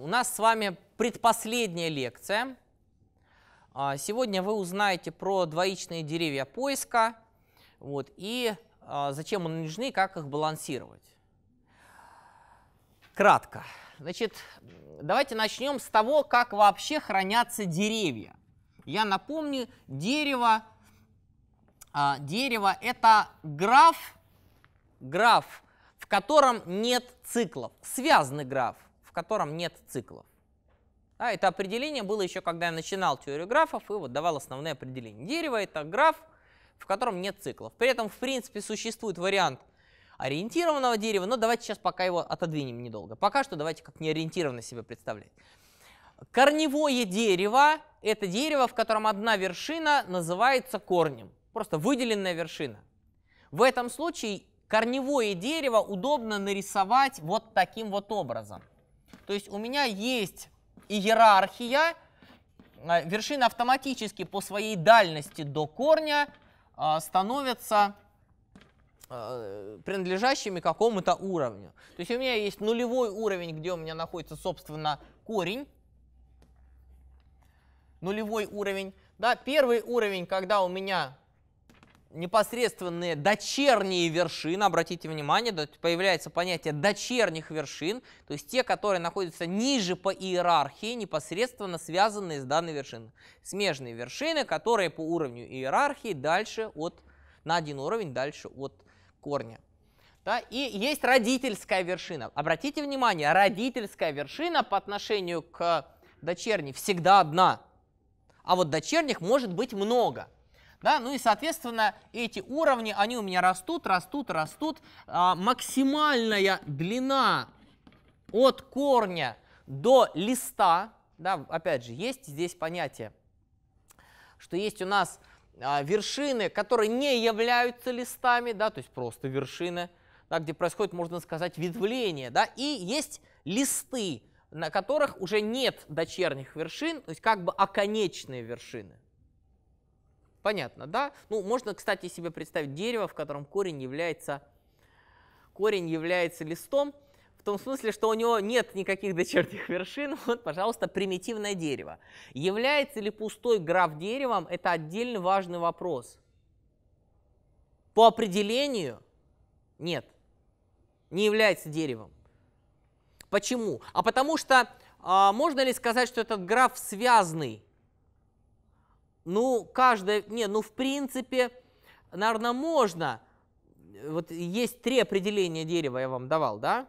У нас с вами предпоследняя лекция. А, сегодня вы узнаете про двоичные деревья поиска вот, и а, зачем они нужны, как их балансировать. Кратко. Значит, давайте начнем с того, как вообще хранятся деревья. Я напомню, дерево, а, дерево это граф, граф, в котором нет циклов, связанный граф – в котором нет циклов. А, это определение было еще, когда я начинал теорию графов и вот давал основные определения. Дерево — это граф, в котором нет циклов. При этом, в принципе, существует вариант ориентированного дерева, но давайте сейчас пока его отодвинем недолго. Пока что давайте как неориентированно себе представлять. Корневое дерево – это дерево, в котором одна вершина называется корнем, просто выделенная вершина. В этом случае корневое дерево удобно нарисовать вот таким вот образом. То есть у меня есть иерархия, а, вершина автоматически по своей дальности до корня а, становятся а, принадлежащими какому-то уровню. То есть у меня есть нулевой уровень, где у меня находится, собственно, корень. Нулевой уровень. Да, первый уровень, когда у меня непосредственные дочерние вершины, обратите внимание, появляется понятие дочерних вершин, то есть те, которые находятся ниже по иерархии, непосредственно связанные с данной вершиной. Смежные вершины, которые по уровню иерархии дальше от, на один уровень дальше от корня. Да, и есть родительская вершина. Обратите внимание, родительская вершина по отношению к дочерней всегда одна, а вот дочерних может быть много – да? Ну и, соответственно, эти уровни, они у меня растут, растут, растут. А, максимальная длина от корня до листа, да, опять же, есть здесь понятие, что есть у нас а, вершины, которые не являются листами, да, то есть просто вершины, да, где происходит, можно сказать, ветвление, да, и есть листы, на которых уже нет дочерних вершин, то есть как бы оконечные вершины. Понятно, да? Ну, можно, кстати, себе представить дерево, в котором корень является, корень является листом, в том смысле, что у него нет никаких дочерних вершин, вот, пожалуйста, примитивное дерево. Является ли пустой граф деревом, это отдельно важный вопрос. По определению нет, не является деревом. Почему? А потому что а, можно ли сказать, что этот граф связанный ну, каждое, не, ну, в принципе, наверное, можно. Вот есть три определения дерева, я вам давал, да?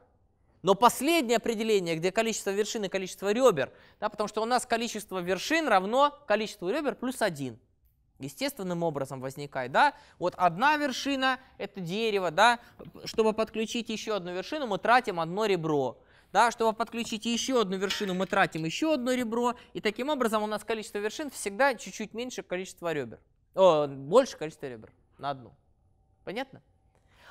Но последнее определение, где количество вершин и количество ребер, да, потому что у нас количество вершин равно количеству ребер плюс один. Естественным образом возникает, да? Вот одна вершина – это дерево, да? Чтобы подключить еще одну вершину, мы тратим одно ребро да, чтобы подключить еще одну вершину, мы тратим еще одно ребро, и таким образом у нас количество вершин всегда чуть-чуть меньше количества ребер, о, больше количества ребер на одну. Понятно?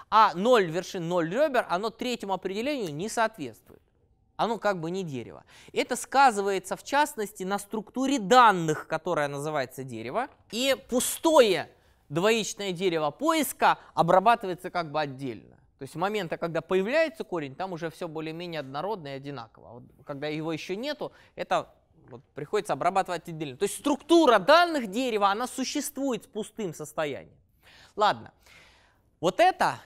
А 0 вершин, 0 ребер, оно третьему определению не соответствует. Оно как бы не дерево. Это сказывается в частности на структуре данных, которая называется дерево. И пустое двоичное дерево поиска обрабатывается как бы отдельно. То есть момента, когда появляется корень, там уже все более-менее однородно и одинаково. А вот когда его еще нету, это вот приходится обрабатывать отдельно. То есть структура данных дерева, она существует с пустым состоянием. Ладно, вот это,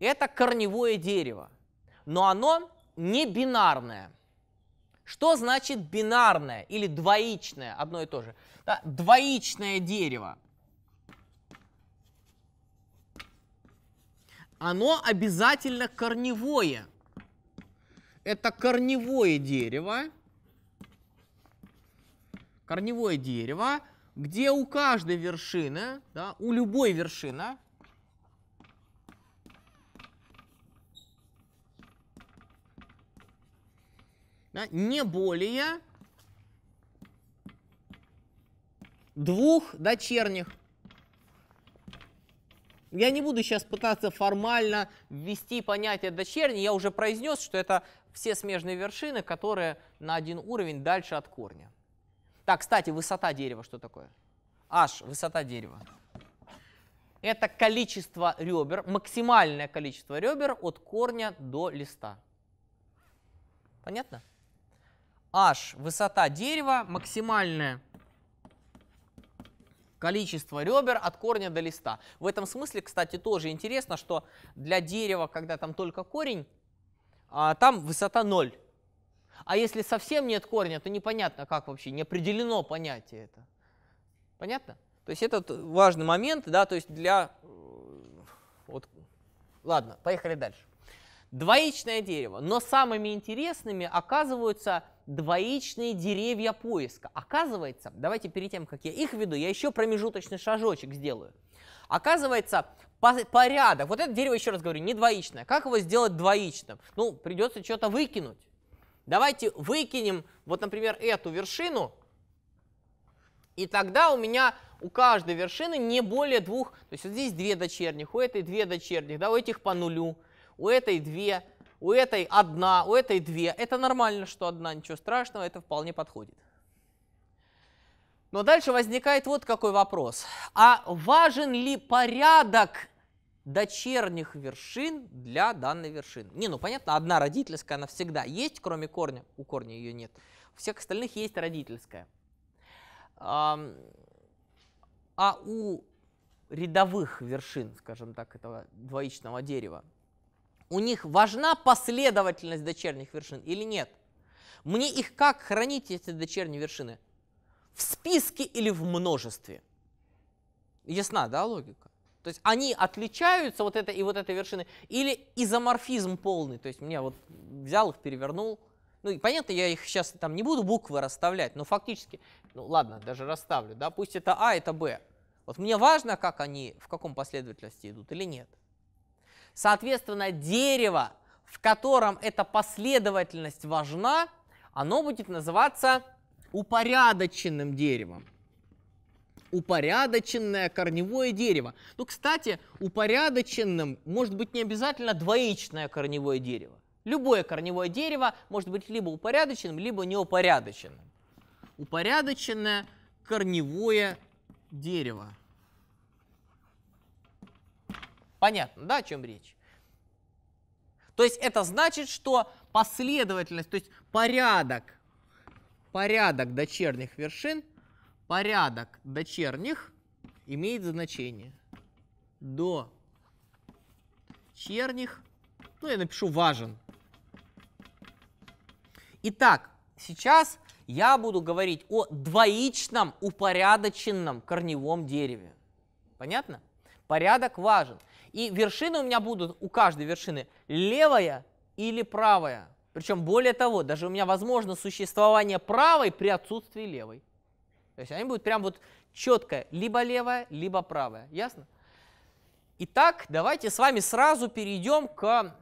это корневое дерево, но оно не бинарное. Что значит бинарное или двоичное? Одно и то же. Да, двоичное дерево – оно обязательно корневое. Это корневое дерево. Корневое дерево, где у каждой вершины, да, у любой вершины, да, не более двух дочерних я не буду сейчас пытаться формально ввести понятие дочерней, я уже произнес, что это все смежные вершины, которые на один уровень дальше от корня. Так, кстати, высота дерева что такое? H, высота дерева. Это количество ребер, максимальное количество ребер от корня до листа. Понятно? H, высота дерева, максимальное количество ребер от корня до листа. В этом смысле, кстати, тоже интересно, что для дерева, когда там только корень, а, там высота 0. А если совсем нет корня, то непонятно, как вообще, не определено понятие это. Понятно? То есть это важный момент, да, то есть для... Э, вот, ладно, поехали дальше. Двоичное дерево. Но самыми интересными оказываются двоичные деревья поиска. Оказывается, давайте перед тем, как я их веду, я еще промежуточный шажочек сделаю. Оказывается, порядок, вот это дерево, еще раз говорю, не двоичное. Как его сделать двоичным? Ну, придется что-то выкинуть. Давайте выкинем, вот, например, эту вершину, и тогда у меня у каждой вершины не более двух, то есть вот здесь две дочерних, у этой две дочерних, да, у этих по нулю у этой две, у этой одна, у этой две. Это нормально, что одна, ничего страшного, это вполне подходит. Но дальше возникает вот какой вопрос. А важен ли порядок дочерних вершин для данной вершины? Не, ну понятно, одна родительская, она всегда есть, кроме корня. У корня ее нет. У всех остальных есть родительская. А у рядовых вершин, скажем так, этого двоичного дерева, у них важна последовательность дочерних вершин или нет? Мне их как хранить, эти дочерние вершины? В списке или в множестве? Ясна, да, логика? То есть они отличаются, вот это и вот эта вершины, или изоморфизм полный, то есть мне вот взял их, перевернул, ну и понятно, я их сейчас там не буду буквы расставлять, но фактически, ну ладно, даже расставлю, да, пусть это А, это Б. Вот мне важно, как они, в каком последовательности идут или нет. Соответственно, дерево, в котором эта последовательность важна, оно будет называться упорядоченным деревом. Упорядоченное корневое дерево. Ну, кстати, упорядоченным может быть не обязательно двоичное корневое дерево. Любое корневое дерево может быть либо упорядоченным, либо неупорядоченным. Упорядоченное корневое дерево. Понятно, да, о чем речь? То есть это значит, что последовательность, то есть порядок, порядок дочерних вершин, порядок дочерних имеет значение. До черних, ну я напишу важен. Итак, сейчас я буду говорить о двоичном упорядоченном корневом дереве. Понятно? Порядок важен. И вершины у меня будут, у каждой вершины, левая или правая. Причем более того, даже у меня возможно существование правой при отсутствии левой. То есть они будут прям вот четко либо левая, либо правая. Ясно? Итак, давайте с вами сразу перейдем к а,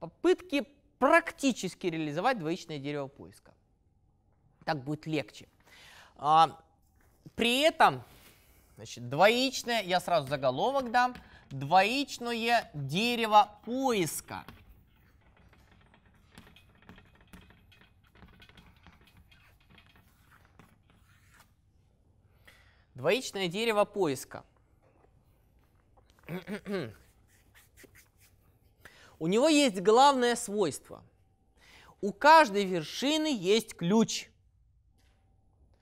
попытке практически реализовать двоичное дерево поиска. Так будет легче. А, при этом, значит, двоичное, я сразу заголовок дам – двоичное дерево поиска. Двоичное дерево поиска. У него есть главное свойство. У каждой вершины есть ключ –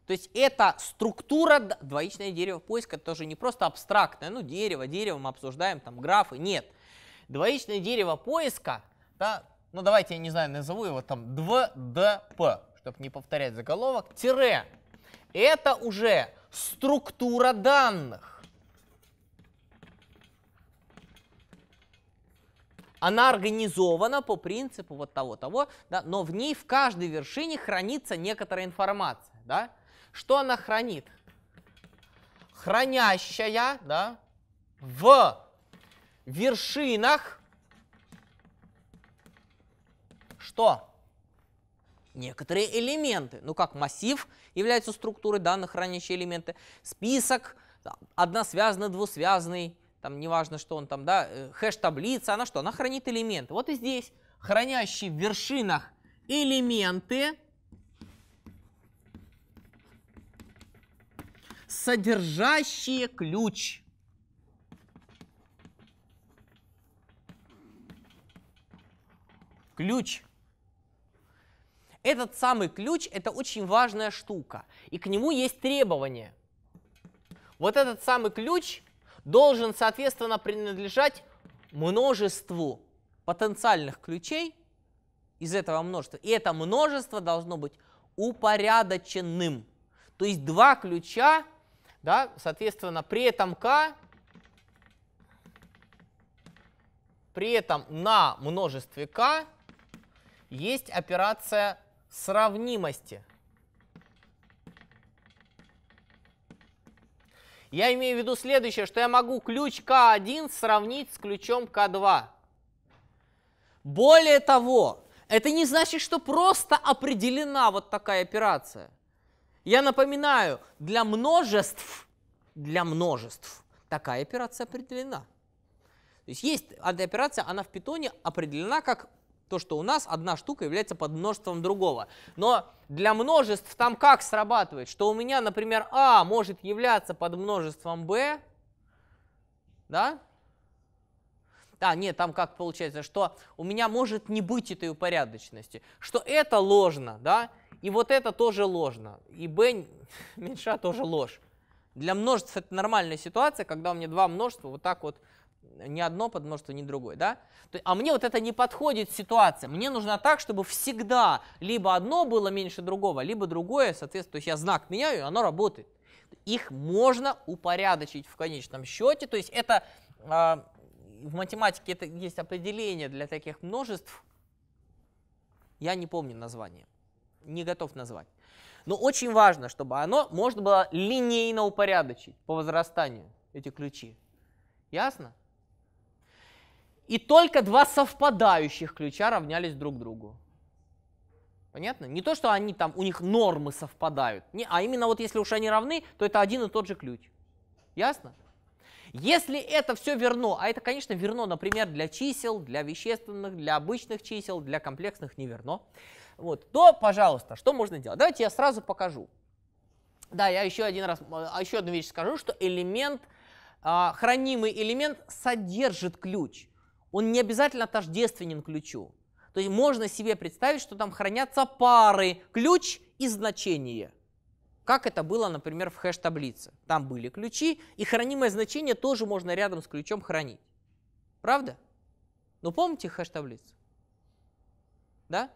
то есть это структура, двоичное дерево поиска, тоже не просто абстрактное, ну дерево, дерево мы обсуждаем, там графы, нет. Двоичное дерево поиска, да, ну давайте я не знаю, назову его там 2DP, чтобы не повторять заголовок, тире. Это уже структура данных. Она организована по принципу вот того-того, да, но в ней в каждой вершине хранится некоторая информация. Да? Что она хранит? Хранящая, да, в вершинах что? Некоторые элементы. Ну как массив является структурой данных, хранящие элементы. Список, односвязанный, двусвязанный, там неважно, что он там, да, э, хэш-таблица, она что? Она хранит элементы. Вот и здесь хранящие в вершинах элементы содержащие ключ. Ключ. Этот самый ключ – это очень важная штука, и к нему есть требования. Вот этот самый ключ должен, соответственно, принадлежать множеству потенциальных ключей из этого множества. И это множество должно быть упорядоченным. То есть два ключа да? Соответственно, при этом k При этом на множестве k есть операция сравнимости. Я имею в виду следующее, что я могу ключ k1 сравнить с ключом k2. Более того, это не значит, что просто определена вот такая операция. Я напоминаю, для множеств, для множеств такая операция определена. То есть есть одна операция, она в питоне определена как то, что у нас одна штука является под множеством другого. Но для множеств там как срабатывает? Что у меня, например, А может являться под множеством Б, да? Да, нет, там как получается, что у меня может не быть этой упорядочности, что это ложно, да? И вот это тоже ложно. И Б меньша тоже ложь. Для множеств это нормальная ситуация, когда у меня два множества вот так вот ни одно подмножество, ни другое, да? А мне вот это не подходит ситуация. Мне нужно так, чтобы всегда либо одно было меньше другого, либо другое, соответственно, то есть я знак меняю, и оно работает. Их можно упорядочить в конечном счете, то есть это а, в математике это есть определение для таких множеств, я не помню название не готов назвать. Но очень важно, чтобы оно можно было линейно упорядочить по возрастанию эти ключи. Ясно? И только два совпадающих ключа равнялись друг другу. Понятно? Не то, что они там, у них нормы совпадают, не, а именно вот если уж они равны, то это один и тот же ключ. Ясно? Если это все верно, а это, конечно, верно, например, для чисел, для вещественных, для обычных чисел, для комплексных не верно, вот, то, пожалуйста, что можно делать? Давайте я сразу покажу. Да, я еще один раз, а, а еще одну вещь скажу, что элемент, а, хранимый элемент содержит ключ. Он не обязательно тождественен ключу. То есть можно себе представить, что там хранятся пары ключ и значение – как это было, например, в хэш-таблице. Там были ключи, и хранимое значение тоже можно рядом с ключом хранить. Правда? Ну помните хэш-таблицу? Да?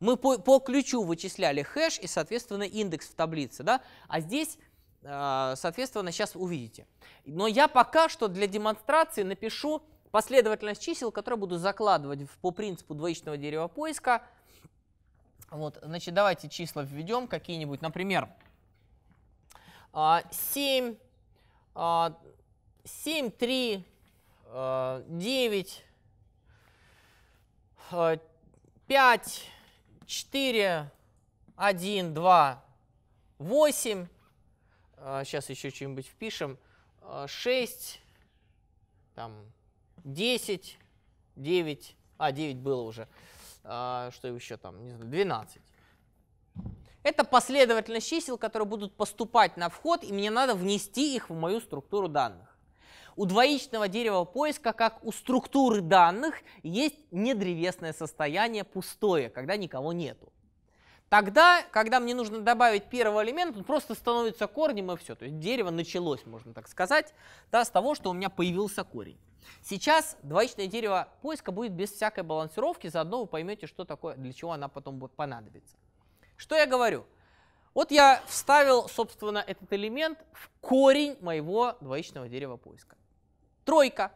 Мы по, по ключу вычисляли хэш и, соответственно, индекс в таблице. Да? А здесь, э, соответственно, сейчас увидите. Но я пока что для демонстрации напишу последовательность чисел, которые буду закладывать по принципу двоичного дерева поиска – вот, значит, давайте числа введем какие-нибудь. Например, 7, 7, 3, 9, 5, 4, 1, 2, 8. Сейчас еще что-нибудь впишем. 6, а, там, 10, 9. А, 9 было уже а, что еще там, не знаю, 12. Это последовательность чисел, которые будут поступать на вход, и мне надо внести их в мою структуру данных. У двоичного дерева поиска, как у структуры данных, есть недревесное состояние, пустое, когда никого нету. Тогда, когда мне нужно добавить первый элемент, он просто становится корнем и все. То есть дерево началось, можно так сказать, да, с того, что у меня появился корень. Сейчас двоичное дерево поиска будет без всякой балансировки, заодно вы поймете, что такое, для чего она потом будет понадобиться. Что я говорю? Вот я вставил, собственно, этот элемент в корень моего двоичного дерева поиска. Тройка.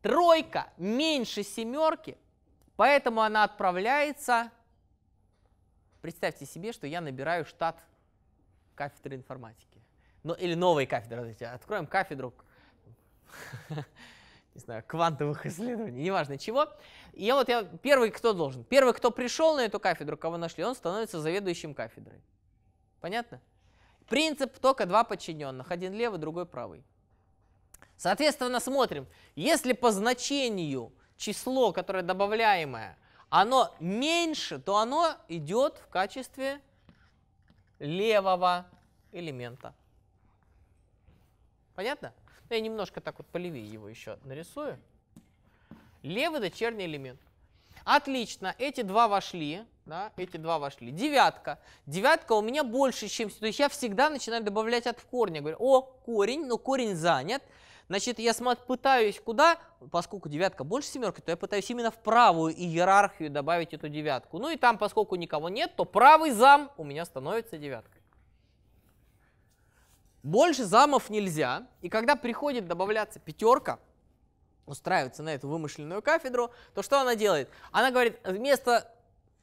Тройка меньше семерки, поэтому она отправляется Представьте себе, что я набираю штат кафедры информатики. Ну, или новой кафедры. Откроем кафедру не знаю, квантовых исследований, неважно чего. И я вот я первый, кто должен. Первый, кто пришел на эту кафедру, кого нашли, он становится заведующим кафедрой. Понятно? Принцип только два подчиненных, один левый, другой правый. Соответственно, смотрим, если по значению число, которое добавляемое, оно меньше, то оно идет в качестве левого элемента. Понятно? Ну, я немножко так вот полевее его еще нарисую. Левый дочерний элемент. Отлично, эти два вошли, да, эти два вошли. Девятка. Девятка у меня больше, чем... То есть я всегда начинаю добавлять от корня. Говорю, о, корень, но ну, корень занят. Значит, я пытаюсь куда, поскольку девятка больше семерки, то я пытаюсь именно в правую иерархию добавить эту девятку. Ну и там, поскольку никого нет, то правый зам у меня становится девяткой. Больше замов нельзя. И когда приходит добавляться пятерка, устраивается на эту вымышленную кафедру, то что она делает? Она говорит, вместо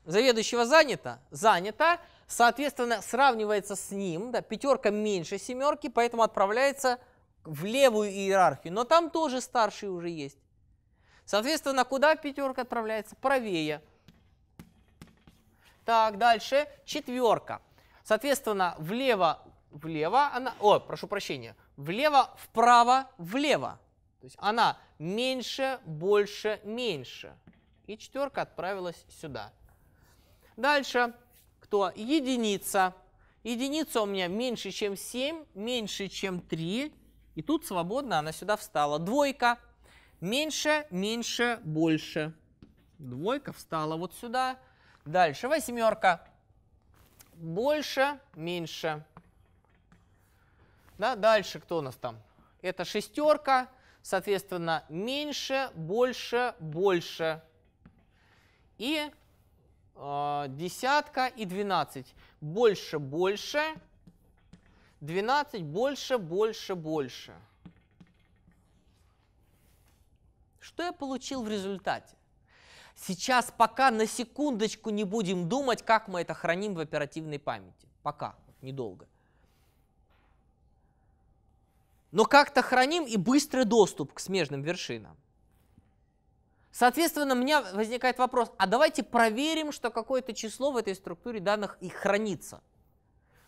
заведующего занято, занято, соответственно, сравнивается с ним, да, пятерка меньше семерки, поэтому отправляется в левую иерархию, но там тоже старший уже есть. Соответственно, куда пятерка отправляется? Правее. Так, дальше четверка. Соответственно, влево, влево она, о, прошу прощения, влево, вправо, влево. То есть она меньше, больше, меньше. И четверка отправилась сюда. Дальше кто? Единица. Единица у меня меньше, чем 7, меньше, чем 3, и тут свободно она сюда встала. Двойка. Меньше, меньше, больше. Двойка встала вот сюда. Дальше восьмерка. Больше, меньше. Да, дальше кто у нас там? Это шестерка. Соответственно, меньше, больше, больше. И э, десятка и двенадцать. Больше, больше, 12 больше, больше, больше. Что я получил в результате? Сейчас пока на секундочку не будем думать, как мы это храним в оперативной памяти. Пока, недолго. Но как-то храним и быстрый доступ к смежным вершинам. Соответственно, у меня возникает вопрос, а давайте проверим, что какое-то число в этой структуре данных и хранится.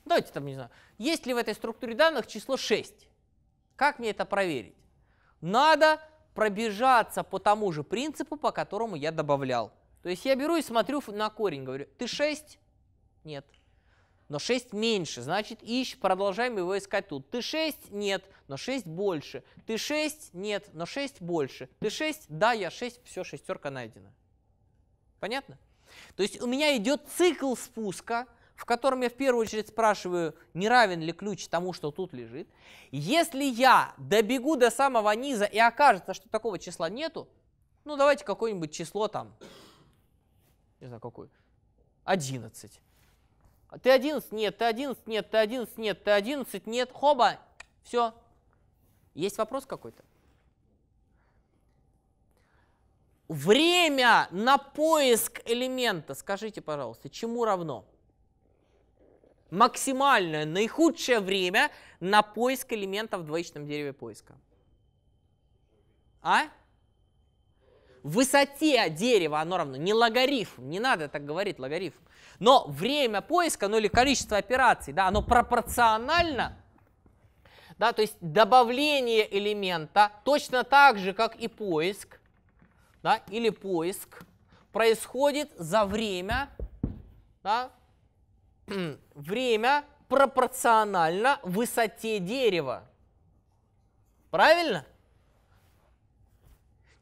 Давайте там, не знаю, есть ли в этой структуре данных число 6? Как мне это проверить? Надо пробежаться по тому же принципу, по которому я добавлял. То есть я беру и смотрю на корень, говорю, ты 6? Нет. Но 6 меньше, значит, ищ, продолжаем его искать тут. Ты 6? Нет, но 6 больше. Ты 6? Нет, но 6 больше. Ты 6? Да, я 6, все, шестерка найдена. Понятно? То есть у меня идет цикл спуска, в котором я в первую очередь спрашиваю, не равен ли ключ тому, что тут лежит. Если я добегу до самого низа и окажется, что такого числа нету, ну давайте какое-нибудь число там, не знаю какое, 11. Ты 11, нет, ты 11, нет, ты 11, нет, ты 11, нет, хоба, все. Есть вопрос какой-то? Время на поиск элемента, скажите, пожалуйста, чему равно? максимальное, наихудшее время на поиск элемента в двоичном дереве поиска? А? высоте дерева оно равно, не логарифм, не надо так говорить логарифм, но время поиска, ну или количество операций, да, оно пропорционально, да, то есть добавление элемента точно так же, как и поиск, да, или поиск происходит за время, да, время пропорционально высоте дерева. Правильно?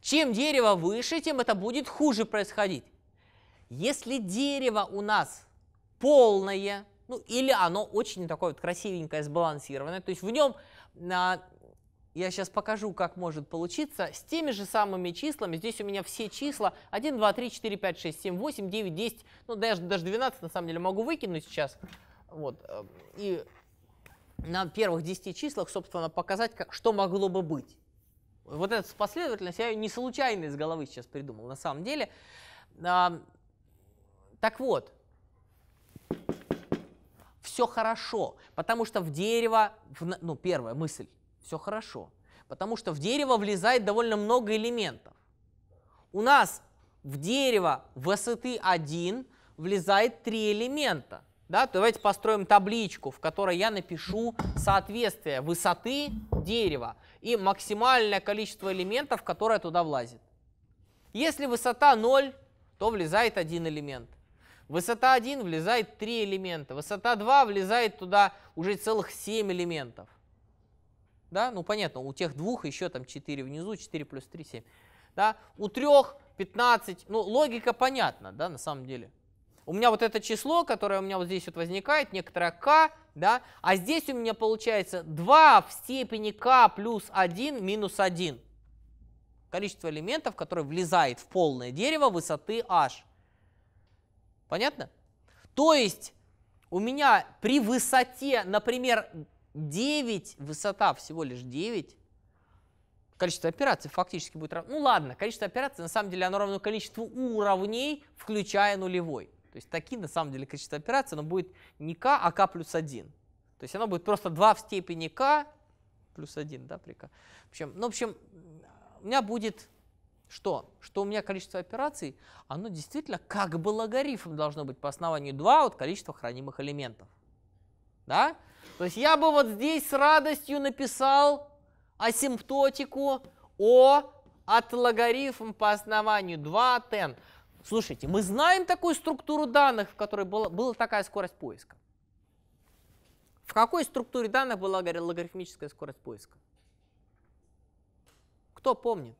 Чем дерево выше, тем это будет хуже происходить. Если дерево у нас полное, ну или оно очень такое вот красивенькое, сбалансированное, то есть в нем а, я сейчас покажу, как может получиться с теми же самыми числами. Здесь у меня все числа 1, 2, 3, 4, 5, 6, 7, 8, 9, 10. Ну, даже, даже 12 на самом деле могу выкинуть сейчас. Вот. Э, и на первых 10 числах, собственно, показать, как, что могло бы быть. Вот эта последовательность, я ее не случайно из головы сейчас придумал, на самом деле. А, так вот, все хорошо, потому что в дерево, в, ну, первая мысль, все хорошо. Потому что в дерево влезает довольно много элементов. У нас в дерево высоты 1 влезает 3 элемента. Да? То давайте построим табличку, в которой я напишу соответствие высоты дерева и максимальное количество элементов, которое туда влазит. Если высота 0, то влезает один элемент. Высота 1 влезает 3 элемента. Высота 2 влезает туда уже целых 7 элементов. Да? Ну, понятно, у тех двух еще там 4 внизу, 4 плюс 3, 7. Да? У трех 15, ну, логика понятна, да, на самом деле. У меня вот это число, которое у меня вот здесь вот возникает, некоторое k, да, а здесь у меня получается 2 в степени k плюс 1 минус 1. Количество элементов, которое влезает в полное дерево высоты h. Понятно? То есть у меня при высоте, например, 9, высота всего лишь 9, количество операций фактически будет равно... Ну ладно, количество операций на самом деле оно равно количеству уровней, включая нулевой. То есть такие на самом деле количество операций, оно будет не k, а k плюс 1. То есть оно будет просто 2 в степени k плюс 1, да, при k. В общем, ну, в общем, у меня будет что? Что у меня количество операций, оно действительно как бы логарифм должно быть по основанию 2 от количества хранимых элементов. Да? То есть я бы вот здесь с радостью написал асимптотику О от логарифм по основанию 2 тен. Слушайте, мы знаем такую структуру данных, в которой была, была такая скорость поиска. В какой структуре данных была логарифмическая скорость поиска? Кто помнит?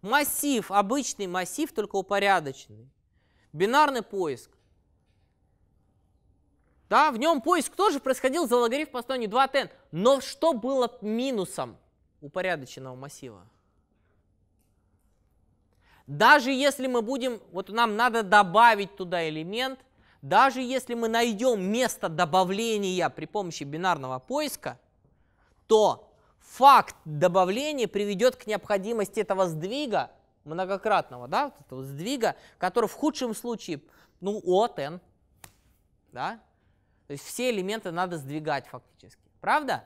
Массив, обычный массив, только упорядоченный. Бинарный поиск. Да, в нем поиск тоже происходил за логарифм по основанию от n. Но что было минусом упорядоченного массива? Даже если мы будем, вот нам надо добавить туда элемент, даже если мы найдем место добавления при помощи бинарного поиска, то факт добавления приведет к необходимости этого сдвига многократного, да, вот этого сдвига, который в худшем случае, ну, от n, да, то есть все элементы надо сдвигать фактически. Правда?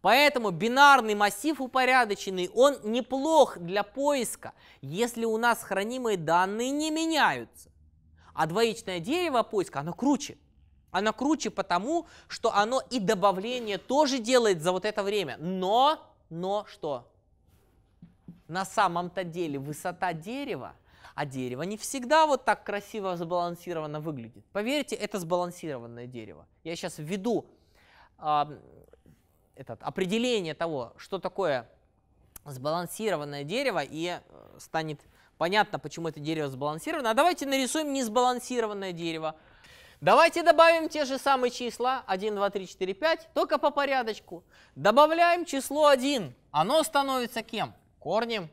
Поэтому бинарный массив упорядоченный, он неплох для поиска, если у нас хранимые данные не меняются. А двоичное дерево поиска, оно круче. Оно круче потому, что оно и добавление тоже делает за вот это время. Но, но что? На самом-то деле высота дерева а дерево не всегда вот так красиво сбалансированно выглядит. Поверьте, это сбалансированное дерево. Я сейчас введу э, этот, определение того, что такое сбалансированное дерево, и э, станет понятно, почему это дерево сбалансировано. А давайте нарисуем несбалансированное дерево. Давайте добавим те же самые числа 1, 2, 3, 4, 5, только по порядочку. Добавляем число 1. Оно становится кем? Корнем.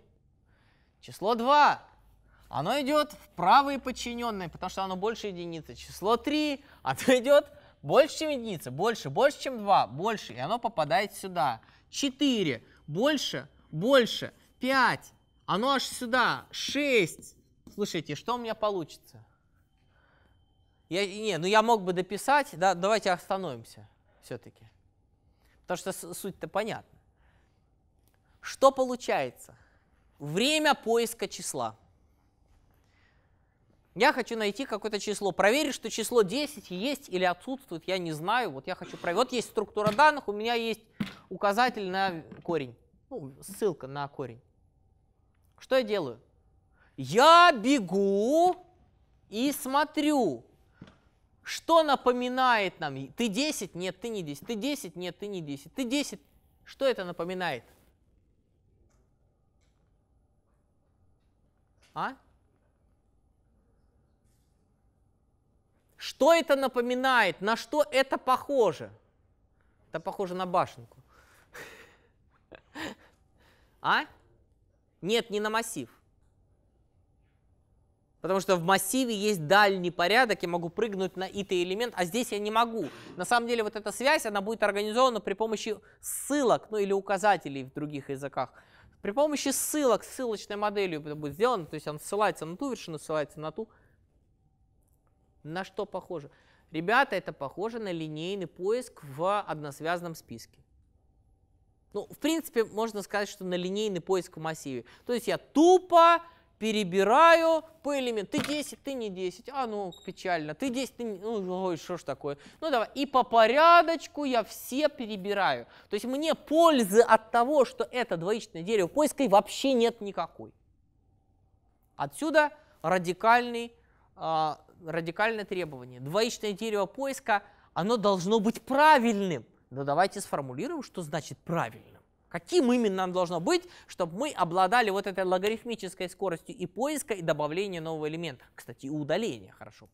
Число 2 оно идет в правые подчиненные, потому что оно больше единицы. Число 3, оно идет больше, чем единица, больше, больше, чем 2, больше, и оно попадает сюда. 4, больше, больше, 5, оно аж сюда, 6. Слушайте, что у меня получится? Я, не, ну я мог бы дописать, да, давайте остановимся все-таки. Потому что суть-то понятна. Что получается? Время поиска числа – я хочу найти какое-то число, проверить, что число 10 есть или отсутствует, я не знаю. Вот я хочу проверить. Вот есть структура данных, у меня есть указатель на корень, ну, ссылка на корень. Что я делаю? Я бегу и смотрю, что напоминает нам? Ты 10? Нет, ты не 10. Ты 10? Нет, ты не 10. Ты 10? Что это напоминает? А? Что это напоминает? На что это похоже? Это похоже на башенку. А? Нет, не на массив. Потому что в массиве есть дальний порядок, я могу прыгнуть на ит элемент, а здесь я не могу. На самом деле вот эта связь, она будет организована при помощи ссылок, ну или указателей в других языках. При помощи ссылок, ссылочной моделью это будет сделано, то есть он ссылается на ту вершину, ссылается на ту, на что похоже? Ребята, это похоже на линейный поиск в односвязанном списке. Ну, в принципе, можно сказать, что на линейный поиск в массиве. То есть я тупо перебираю по элементу. Ты 10, ты не 10. А ну, печально. Ты 10, ты не... Ну, ой, что ж такое. Ну, давай. И по порядочку я все перебираю. То есть мне пользы от того, что это двоичное дерево поиска, вообще нет никакой. Отсюда радикальный а, радикальное требование. Двоичное дерево поиска, оно должно быть правильным. Но давайте сформулируем, что значит правильным. Каким именно оно должно быть, чтобы мы обладали вот этой логарифмической скоростью и поиска, и добавления нового элемента. Кстати, и удаления хорошо.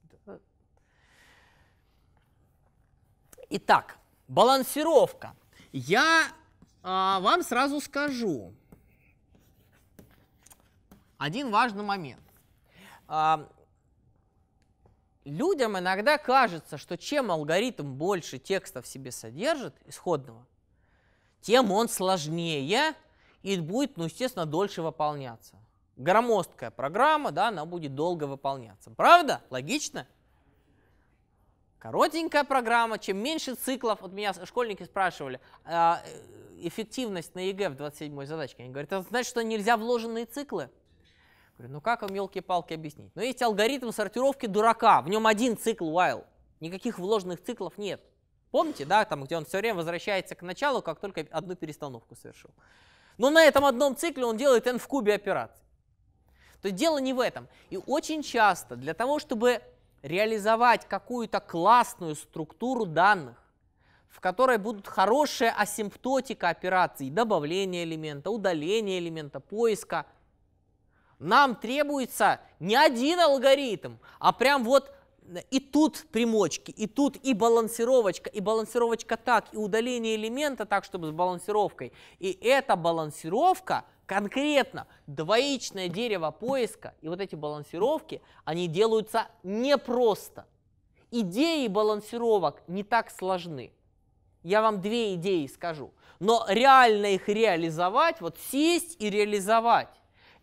Итак, балансировка. Я а, вам сразу скажу один важный момент. А, людям иногда кажется, что чем алгоритм больше текста в себе содержит, исходного, тем он сложнее и будет, ну, естественно, дольше выполняться. Громоздкая программа, да, она будет долго выполняться. Правда? Логично? Коротенькая программа, чем меньше циклов, вот меня школьники спрашивали, а, э, эффективность на ЕГЭ в 27-й задачке. Они говорят, это значит, что нельзя вложенные циклы. Говорю, ну как вам елки-палки объяснить? Но ну, есть алгоритм сортировки дурака, в нем один цикл while, никаких вложенных циклов нет. Помните, да, там, где он все время возвращается к началу, как только одну перестановку совершил. Но на этом одном цикле он делает n в кубе операций. То есть дело не в этом. И очень часто для того, чтобы реализовать какую-то классную структуру данных, в которой будут хорошая асимптотика операций, добавление элемента, удаление элемента, поиска, нам требуется не один алгоритм, а прям вот э, и тут примочки, и тут и балансировочка, и балансировочка так, и удаление элемента так, чтобы с балансировкой. И эта балансировка конкретно двоичное дерево поиска и вот эти балансировки, они делаются непросто. Идеи балансировок не так сложны. Я вам две идеи скажу. Но реально их реализовать, вот сесть и реализовать,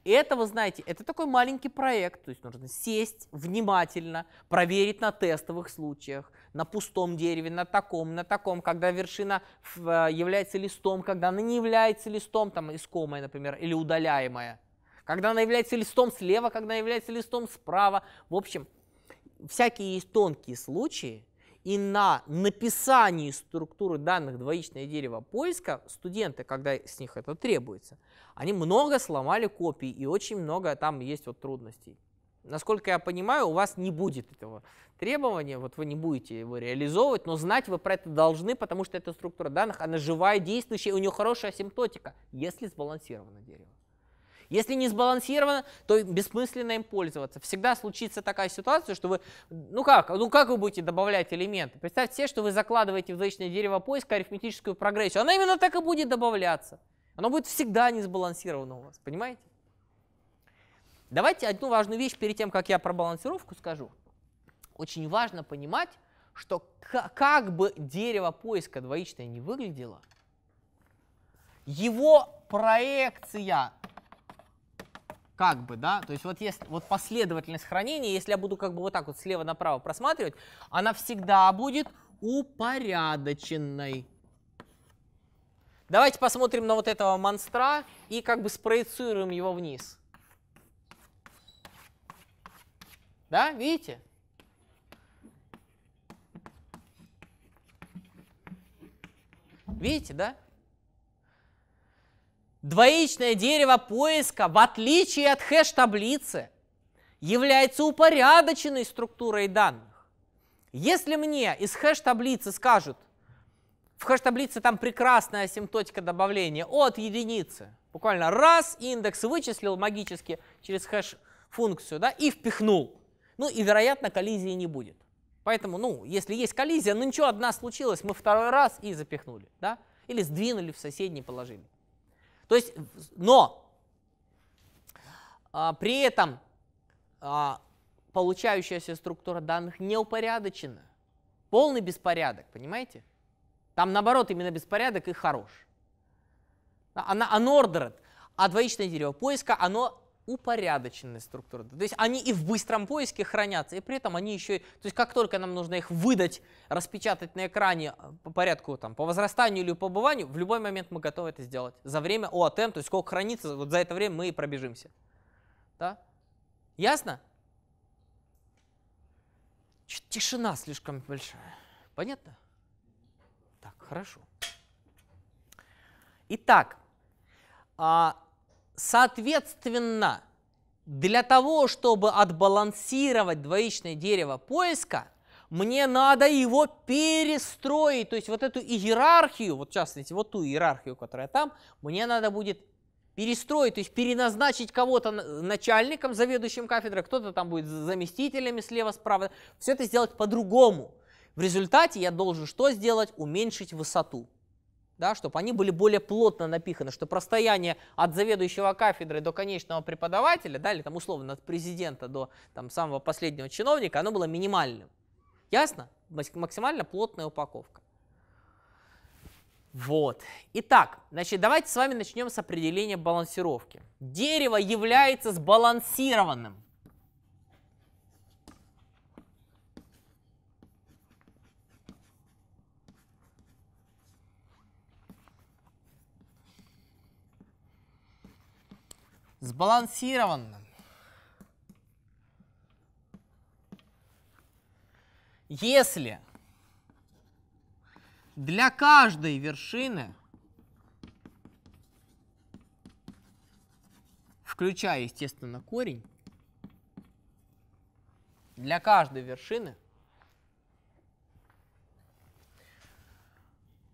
и это, вы знаете, это такой маленький проект, то есть нужно сесть внимательно, проверить на тестовых случаях, на пустом дереве, на таком, на таком, когда вершина э, является листом, когда она не является листом, там искомая, например, или удаляемая, когда она является листом слева, когда она является листом справа. В общем, всякие есть тонкие случаи, и на написании структуры данных двоичное дерево поиска студенты, когда с них это требуется, они много сломали копий и очень много там есть вот трудностей. Насколько я понимаю, у вас не будет этого требования, вот вы не будете его реализовывать, но знать вы про это должны, потому что эта структура данных, она живая, действующая, у нее хорошая асимптотика, если сбалансировано дерево. Если не сбалансировано, то бессмысленно им пользоваться. Всегда случится такая ситуация, что вы, ну как, ну как вы будете добавлять элементы? Представьте себе, что вы закладываете в вечное дерево поиска арифметическую прогрессию. Она именно так и будет добавляться. она будет всегда не сбалансирована у вас, понимаете? Давайте одну важную вещь перед тем, как я про балансировку скажу. Очень важно понимать, что как бы дерево поиска двоичное не выглядело, его проекция как бы, да, то есть вот если вот последовательность хранения, если я буду как бы вот так вот слева направо просматривать, она всегда будет упорядоченной. Давайте посмотрим на вот этого монстра и как бы спроецируем его вниз. Да, видите? Видите, да? Двоичное дерево поиска, в отличие от хэш-таблицы, является упорядоченной структурой данных. Если мне из хэш-таблицы скажут, в хэш-таблице там прекрасная асимптотика добавления от единицы, буквально раз индекс вычислил магически через хэш-функцию да, и впихнул, ну и, вероятно, коллизии не будет. Поэтому, ну, если есть коллизия, ну ничего, одна случилась, мы второй раз и запихнули, да, или сдвинули в соседний положение. То есть, но а, при этом а, получающаяся структура данных неупорядочена, Полный беспорядок, понимаете? Там наоборот именно беспорядок и хорош. А, она unordered, а двоичное дерево поиска, оно упорядоченные структуры. То есть они и в быстром поиске хранятся, и при этом они еще, то есть как только нам нужно их выдать, распечатать на экране а, по порядку, там, по возрастанию или по быванию, в любой момент мы готовы это сделать. За время ОАТМ, то есть сколько хранится, вот за это время мы и пробежимся. Да? Ясно? Чуть тишина слишком большая. Понятно? Так, хорошо. Итак, а, Соответственно, для того, чтобы отбалансировать двоичное дерево поиска, мне надо его перестроить, то есть вот эту иерархию, вот в частности, вот ту иерархию, которая там, мне надо будет перестроить, то есть переназначить кого-то начальником, заведующим кафедрой, кто-то там будет заместителями слева, справа, все это сделать по-другому. В результате я должен что сделать? Уменьшить высоту да, чтобы они были более плотно напиханы, что расстояние от заведующего кафедры до конечного преподавателя, да, или там условно от президента до там, самого последнего чиновника, оно было минимальным. Ясно? Максимально плотная упаковка. Вот. Итак, значит, давайте с вами начнем с определения балансировки. Дерево является сбалансированным. сбалансированным. Если для каждой вершины, включая, естественно, корень, для каждой вершины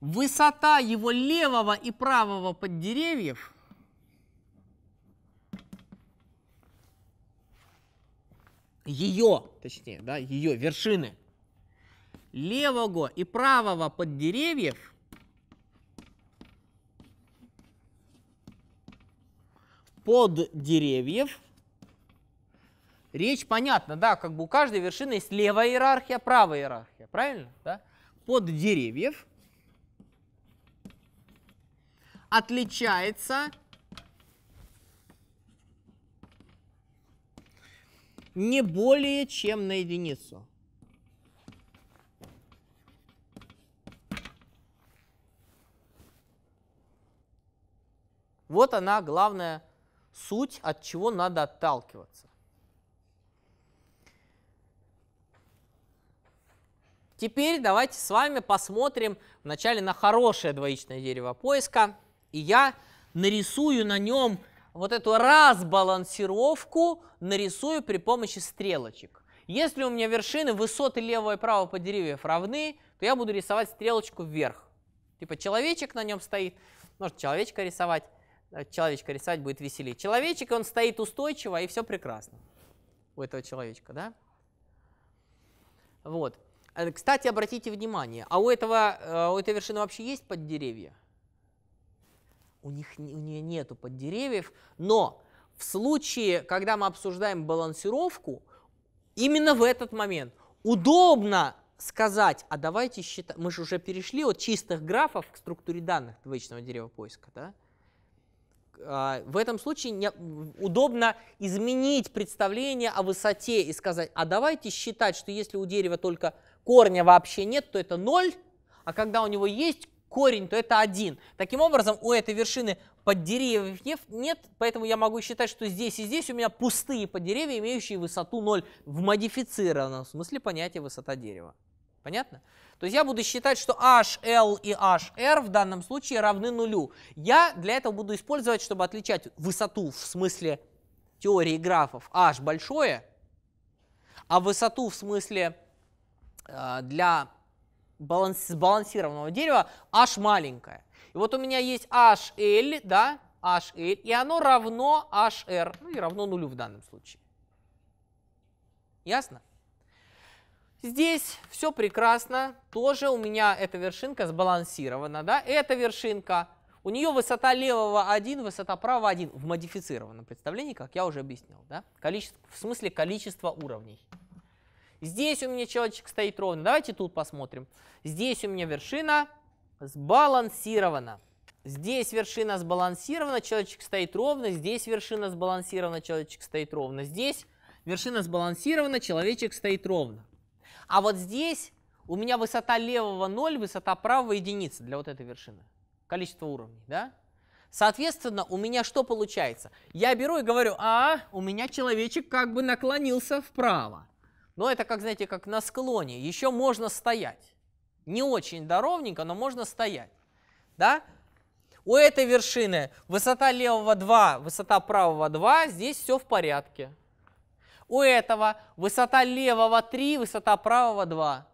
высота его левого и правого поддеревьев – ее, точнее, да, ее вершины левого и правого под деревьев под деревьев речь понятна, да, как бы у каждой вершины есть левая иерархия, правая иерархия, правильно, да? Под деревьев отличается не более чем на единицу. Вот она главная суть, от чего надо отталкиваться. Теперь давайте с вами посмотрим вначале на хорошее двоичное дерево поиска, и я нарисую на нем вот эту разбалансировку нарисую при помощи стрелочек. Если у меня вершины высоты левого и правого по деревьев равны, то я буду рисовать стрелочку вверх. Типа человечек на нем стоит, может человечка рисовать, э, человечка рисовать будет веселее. Человечек, он стоит устойчиво, и все прекрасно у этого человечка, да? Вот. Э, кстати, обратите внимание, а у, этого, э, у этой вершины вообще есть под деревья? у, них, у нее нету под деревьев, но в случае, когда мы обсуждаем балансировку, именно в этот момент удобно сказать, а давайте считать, мы же уже перешли от чистых графов к структуре данных двоичного дерева поиска, да? А, в этом случае удобно изменить представление о высоте и сказать, а давайте считать, что если у дерева только корня вообще нет, то это ноль, а когда у него есть корень, то это 1. Таким образом, у этой вершины под деревьев нет, поэтому я могу считать, что здесь и здесь у меня пустые под деревья, имеющие высоту 0 в модифицированном смысле понятия высота дерева. Понятно? То есть я буду считать, что HL и HR в данном случае равны нулю. Я для этого буду использовать, чтобы отличать высоту в смысле теории графов H большое, а высоту в смысле э, для баланс, сбалансированного дерева h маленькое. И вот у меня есть hl, да, hl, и оно равно hr, ну и равно нулю в данном случае. Ясно? Здесь все прекрасно, тоже у меня эта вершинка сбалансирована, да, эта вершинка, у нее высота левого 1, высота правого 1 в модифицированном представлении, как я уже объяснял, да, количество, в смысле количество уровней. Здесь у меня человечек стоит ровно. Давайте тут посмотрим. Здесь у меня вершина сбалансирована. Здесь вершина сбалансирована, человечек стоит ровно. Здесь вершина сбалансирована, человечек стоит ровно. Здесь вершина сбалансирована, человечек стоит ровно. А вот здесь у меня высота левого 0, высота правого единица для вот этой вершины. Количество уровней, да? Соответственно, у меня что получается? Я беру и говорю, а, у меня человечек как бы наклонился вправо. Но это, как знаете, как на склоне. Еще можно стоять. Не очень до но можно стоять. Да? У этой вершины высота левого 2, высота правого 2, здесь все в порядке. У этого высота левого 3, высота правого 2.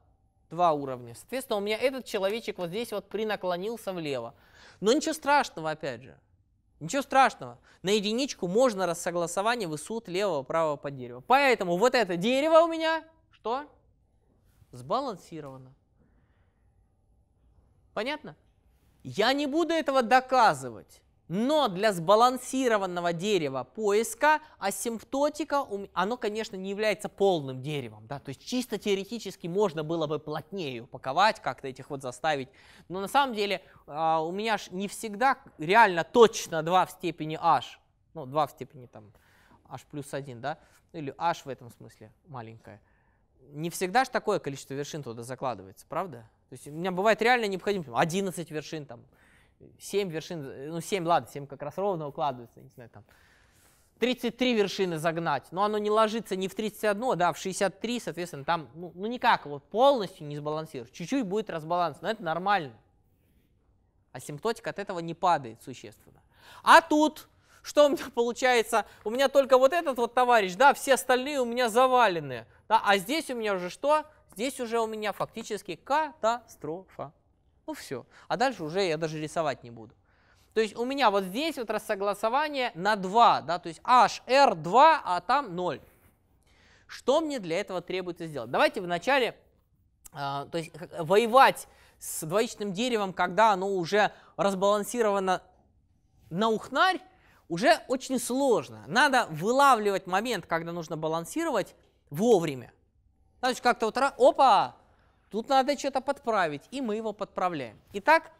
Два уровня. Соответственно, у меня этот человечек вот здесь вот принаклонился влево. Но ничего страшного, опять же. Ничего страшного. На единичку можно рассогласование высот левого правого под дерево. Поэтому вот это дерево у меня что? Сбалансировано. Понятно? Я не буду этого доказывать. Но для сбалансированного дерева поиска асимптотика, оно, конечно, не является полным деревом. Да? То есть чисто теоретически можно было бы плотнее упаковать, как-то этих вот заставить. Но на самом деле а, у меня ж не всегда реально точно 2 в степени h. Ну, 2 в степени там h плюс 1, да? Или h в этом смысле маленькая. Не всегда же такое количество вершин туда закладывается, правда? То есть у меня бывает реально необходимо 11 вершин там, 7 вершин, э, ну 7, ладно, 7 как раз ровно укладывается, не знаю, там 33 вершины загнать, но оно не ложится не в 31, да, в 63, соответственно, там, ну, ну никак вот полностью не сбалансируешь, чуть-чуть будет разбаланс, но это нормально. Асимптотика от этого не падает существенно. А тут что у меня получается? У меня только вот этот вот товарищ, да, все остальные у меня завалены. Да, а здесь у меня уже что? Здесь уже у меня фактически катастрофа. Ну все. А дальше уже я даже рисовать не буду. То есть у меня вот здесь вот рассогласование на 2, да, то есть HR2, а там 0. Что мне для этого требуется сделать? Давайте вначале, э, то есть воевать с двоичным деревом, когда оно уже разбалансировано на ухнарь, уже очень сложно. Надо вылавливать момент, когда нужно балансировать вовремя. То есть как-то вот, опа, Тут надо что-то подправить, и мы его подправляем. Итак,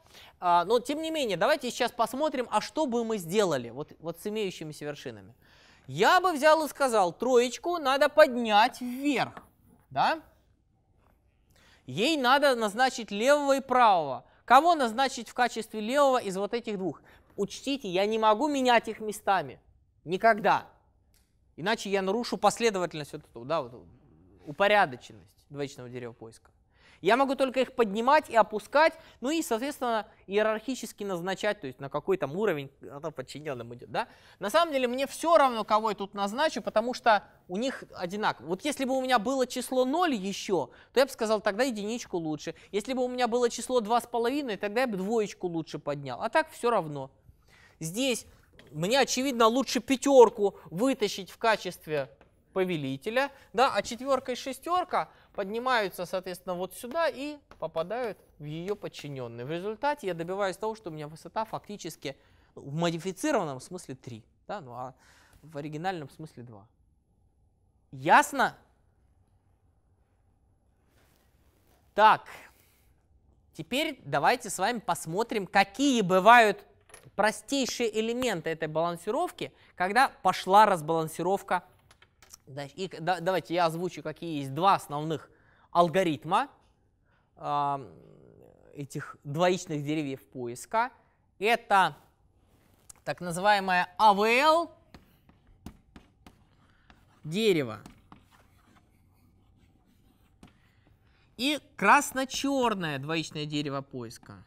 а, но тем не менее, давайте сейчас посмотрим, а что бы мы сделали вот, вот с имеющимися вершинами. Я бы взял и сказал, троечку надо поднять вверх, да? Ей надо назначить левого и правого. Кого назначить в качестве левого из вот этих двух? Учтите, я не могу менять их местами. Никогда. Иначе я нарушу последовательность вот эту, да, вот, упорядоченность двоичного дерева поиска. Я могу только их поднимать и опускать, ну и, соответственно, иерархически назначать, то есть на какой там уровень она подчиненным идет. Да? На самом деле мне все равно, кого я тут назначу, потому что у них одинаково. Вот если бы у меня было число 0 еще, то я бы сказал, тогда единичку лучше. Если бы у меня было число 2,5, тогда я бы двоечку лучше поднял. А так все равно. Здесь мне, очевидно, лучше пятерку вытащить в качестве повелителя, да, а четверка и шестерка поднимаются, соответственно, вот сюда и попадают в ее подчиненные. В результате я добиваюсь того, что у меня высота фактически в модифицированном смысле 3, да, ну а в оригинальном смысле 2. Ясно? Так, теперь давайте с вами посмотрим, какие бывают простейшие элементы этой балансировки, когда пошла разбалансировка и, давайте я озвучу, какие есть два основных алгоритма этих двоичных деревьев поиска. Это так называемое AVL а дерево и красно-черное двоичное дерево поиска.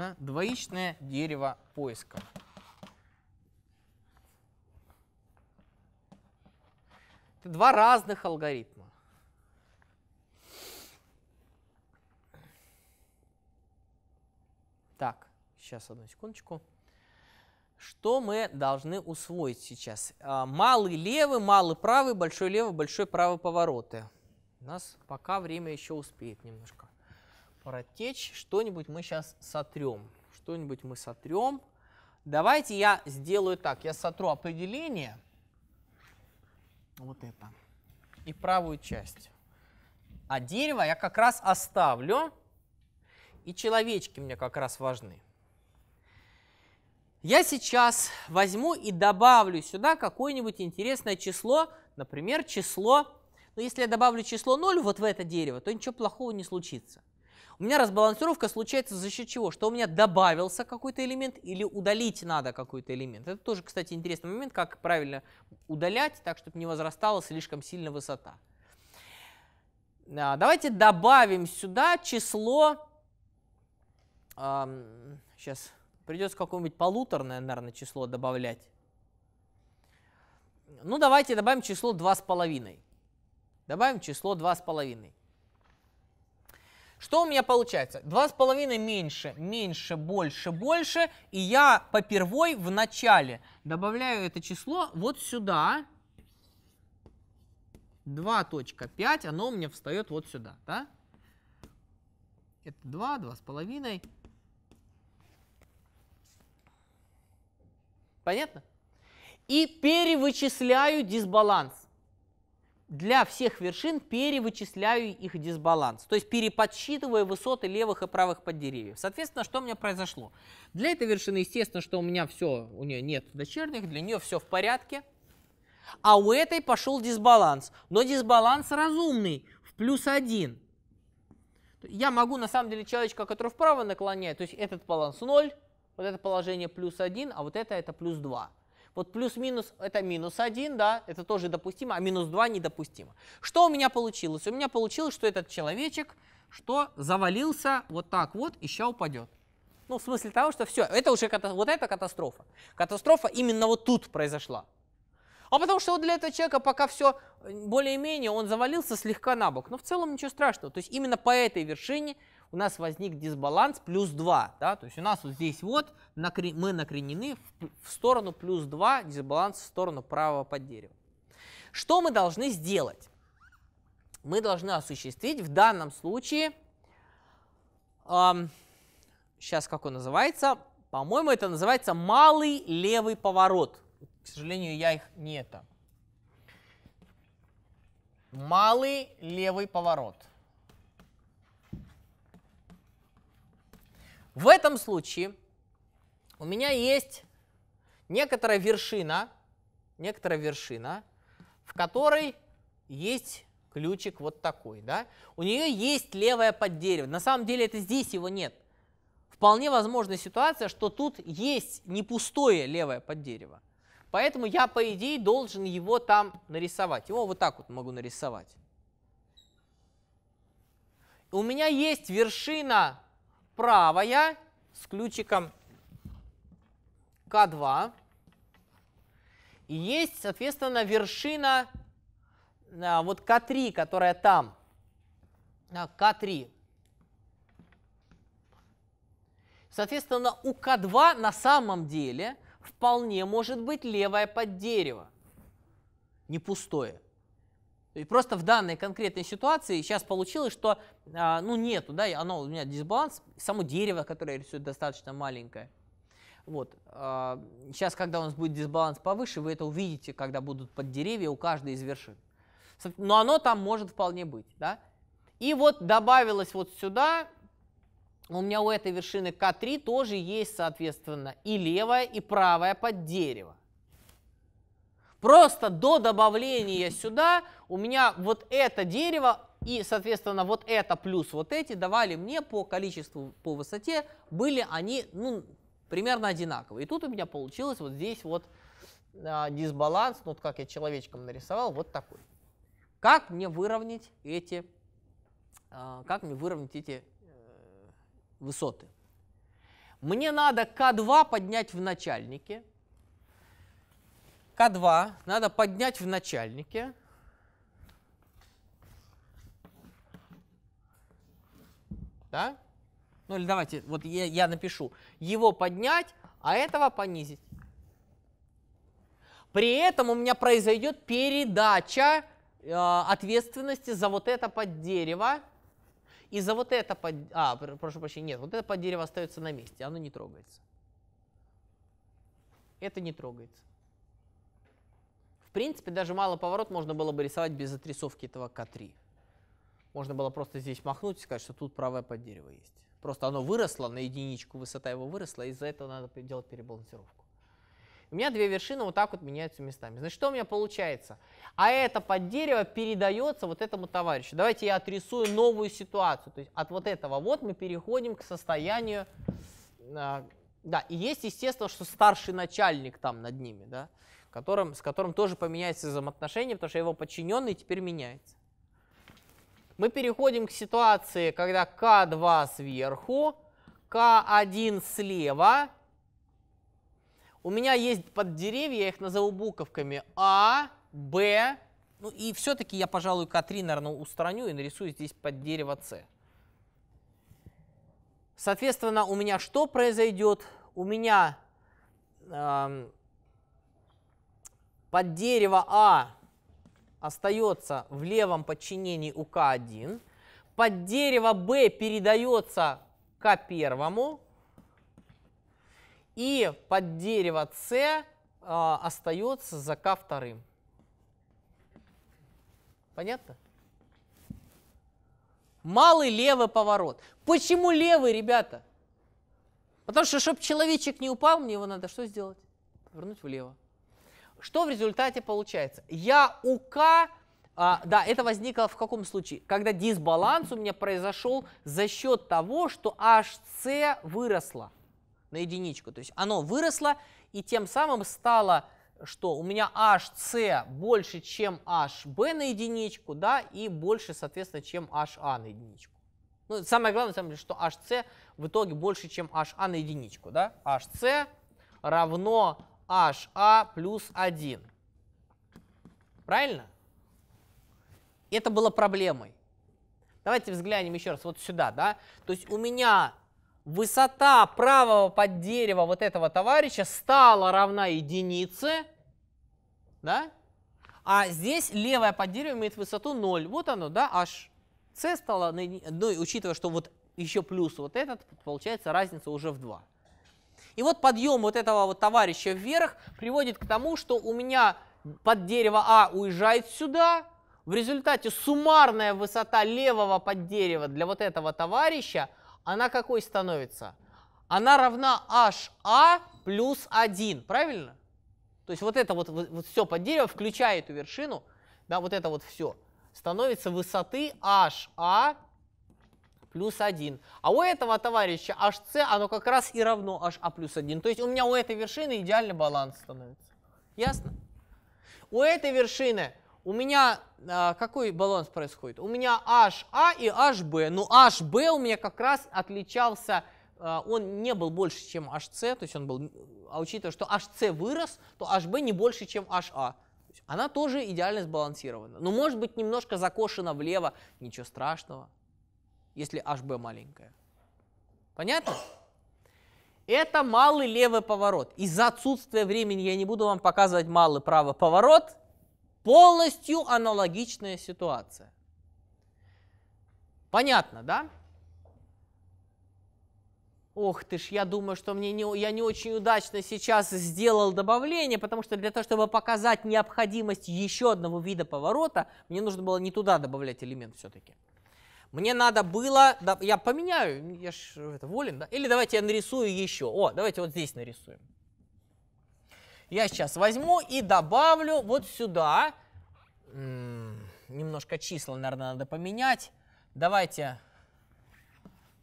да, двоичное дерево поиска. Это два разных алгоритма. Так, сейчас одну секундочку. Что мы должны усвоить сейчас? А, малый левый, малый правый, большой левый, большой правый повороты. У нас пока время еще успеет немножко протечь. Что-нибудь мы сейчас сотрем. Что-нибудь мы сотрем. Давайте я сделаю так. Я сотру определение. Вот это. И правую часть. А дерево я как раз оставлю. И человечки мне как раз важны. Я сейчас возьму и добавлю сюда какое-нибудь интересное число, например, число, ну если я добавлю число 0 вот в это дерево, то ничего плохого не случится. У меня разбалансировка случается за счет чего? Что у меня добавился какой-то элемент или удалить надо какой-то элемент. Это тоже, кстати, интересный момент, как правильно удалять, так, чтобы не возрастала слишком сильно высота. Давайте добавим сюда число, э, сейчас придется какое-нибудь полуторное, наверное, число добавлять. Ну, давайте добавим число 2,5. Добавим число 2,5. Что у меня получается? 2,5 меньше, меньше, больше, больше. И я по первой в начале добавляю это число вот сюда. 2.5, оно у меня встает вот сюда. Да? Это 2, 2,5. Понятно? И перевычисляю дисбаланс для всех вершин перевычисляю их дисбаланс, то есть переподсчитывая высоты левых и правых поддеревьев. Соответственно, что у меня произошло? Для этой вершины, естественно, что у меня все, у нее нет дочерних, для нее все в порядке, а у этой пошел дисбаланс, но дисбаланс разумный, в плюс один. Я могу, на самом деле, человечка, который вправо наклоняет, то есть этот баланс 0, вот это положение плюс 1, а вот это это плюс 2. Вот плюс-минус это минус 1, да, это тоже допустимо, а минус 2 недопустимо. Что у меня получилось? У меня получилось, что этот человечек, что завалился вот так вот и сейчас упадет. Ну, в смысле того, что все, это уже вот это катастрофа. Катастрофа именно вот тут произошла. А потому что вот для этого человека пока все более-менее, он завалился слегка на бок. Но в целом ничего страшного. То есть именно по этой вершине у нас возник дисбаланс плюс 2. Да? То есть у нас вот здесь вот мы накренены в сторону плюс 2, дисбаланс в сторону правого под дерево. Что мы должны сделать? Мы должны осуществить в данном случае, эм, сейчас как он называется, по-моему, это называется малый левый поворот. К сожалению, я их не это. Малый левый поворот. В этом случае у меня есть некоторая вершина, некоторая вершина, в которой есть ключик вот такой, да? У нее есть левое поддерево. На самом деле это здесь его нет. Вполне возможна ситуация, что тут есть не пустое левое поддерево. Поэтому я, по идее, должен его там нарисовать. Его вот так вот могу нарисовать. У меня есть вершина правая с ключиком К2. И есть, соответственно, вершина а, вот К3, которая там. А, К3. Соответственно, у К2 на самом деле вполне может быть левое под дерево, не пустое. И просто в данной конкретной ситуации сейчас получилось, что а, ну нету, да, оно у меня дисбаланс, само дерево, которое я рисую, достаточно маленькое. Вот. А, сейчас, когда у нас будет дисбаланс повыше, вы это увидите, когда будут под деревья у каждой из вершин. Но оно там может вполне быть, да. И вот добавилось вот сюда, у меня у этой вершины К3 тоже есть, соответственно, и левая, и правая под дерево. Просто до добавления сюда у меня вот это дерево и, соответственно, вот это плюс вот эти давали мне по количеству, по высоте, были они ну, примерно одинаковые. И тут у меня получилось вот здесь вот а, дисбаланс, ну, вот как я человечком нарисовал, вот такой. Как мне выровнять эти, а, как мне выровнять эти э, высоты? Мне надо К2 поднять в начальнике, к2 надо поднять в начальнике. Да? Ну или давайте, вот я, я напишу. Его поднять, а этого понизить. При этом у меня произойдет передача э, ответственности за вот это под дерево. И за вот это под... А, прошу прощения, нет, вот это под дерево остается на месте, оно не трогается. Это не трогается. В принципе, даже мало поворот можно было бы рисовать без отрисовки этого К3. Можно было просто здесь махнуть и сказать, что тут правое под дерево есть. Просто оно выросло на единичку, высота его выросла, из-за этого надо делать перебалансировку. У меня две вершины вот так вот меняются местами. Значит, что у меня получается? А это под дерево передается вот этому товарищу. Давайте я отрисую новую ситуацию. То есть от вот этого вот мы переходим к состоянию... А, да, и есть, естественно, что старший начальник там над ними, да которым, с которым тоже поменяется взаимоотношение, потому что его подчиненный теперь меняется. Мы переходим к ситуации, когда К2 сверху, К1 слева. У меня есть под деревья, я их назову буковками А, Б, ну и все-таки я, пожалуй, К3, наверное, устраню и нарисую здесь под дерево С. Соответственно, у меня что произойдет? У меня э, под дерево А остается в левом подчинении у К1, под дерево Б передается К1, и под дерево С э, остается за К2. Понятно? Малый левый поворот. Почему левый, ребята? Потому что, чтобы человечек не упал, мне его надо что сделать? Повернуть влево. Что в результате получается? Я у К, а, да, это возникло в каком случае? Когда дисбаланс у меня произошел за счет того, что HC выросло на единичку. То есть оно выросло и тем самым стало, что у меня HC больше, чем HB на единичку, да, и больше, соответственно, чем HA на единичку. Ну, самое главное, самом деле, что HC в итоге больше, чем HA на единичку. Да? HC равно HA плюс 1. Правильно? Это было проблемой. Давайте взглянем еще раз вот сюда, да? То есть у меня высота правого под дерево вот этого товарища стала равна единице, да? А здесь левое под дерево имеет высоту 0. Вот оно, да, h. c стало, ну, учитывая, что вот еще плюс вот этот, получается разница уже в 2. И вот подъем вот этого вот товарища вверх приводит к тому, что у меня под дерево А уезжает сюда, в результате суммарная высота левого под дерево для вот этого товарища, она какой становится? Она равна HA а плюс 1, правильно? То есть вот это вот, вот все под дерево, включая эту вершину, да, вот это вот все, становится высоты HA а плюс 1. А у этого товарища HC оно как раз и равно HA а плюс 1. То есть у меня у этой вершины идеальный баланс становится. Ясно? У этой вершины у меня э, какой баланс происходит? У меня HA и HB. Но ну, HB у меня как раз отличался, э, он не был больше, чем HC, то есть он был, а учитывая, что HC вырос, то HB не больше, чем HA. То она тоже идеально сбалансирована. Но ну, может быть немножко закошена влево, ничего страшного если HB маленькая. Понятно? Это малый левый поворот. Из-за отсутствия времени я не буду вам показывать малый правый поворот. Полностью аналогичная ситуация. Понятно, да? Ох ты ж, я думаю, что мне не, я не очень удачно сейчас сделал добавление, потому что для того, чтобы показать необходимость еще одного вида поворота, мне нужно было не туда добавлять элемент все-таки. Мне надо было, да, я поменяю, я ж это, волен, да? Или давайте я нарисую еще. О, давайте вот здесь нарисуем. Я сейчас возьму и добавлю вот сюда. М -м, немножко числа, наверное, надо поменять. Давайте,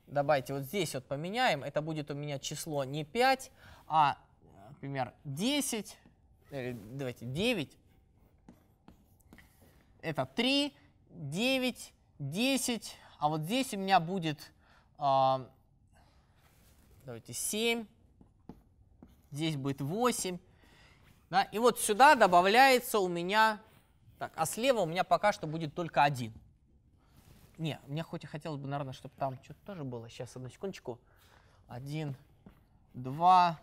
давайте вот здесь вот поменяем. Это будет у меня число не 5, а, например, 10. Или, давайте 9. Это 3, 9 10, а вот здесь у меня будет, э, давайте, 7, здесь будет 8. Да, и вот сюда добавляется у меня, так, а слева у меня пока что будет только один. Не, мне хоть и хотелось бы, наверное, чтобы там что-то тоже было. Сейчас, одну секундочку. Один, два,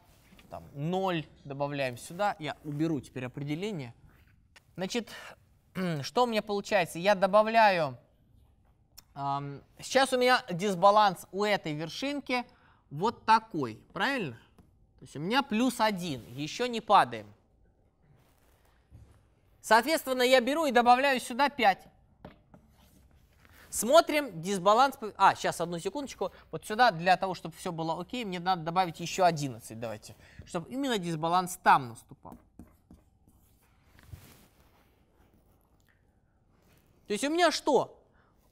там, ноль добавляем сюда. Я уберу теперь определение. Значит, что у меня получается? Я добавляю Сейчас у меня дисбаланс у этой вершинки вот такой, правильно? То есть у меня плюс один, еще не падаем. Соответственно, я беру и добавляю сюда 5. Смотрим дисбаланс... А, сейчас, одну секундочку. Вот сюда, для того, чтобы все было окей, мне надо добавить еще 11, давайте. Чтобы именно дисбаланс там наступал. То есть у меня что?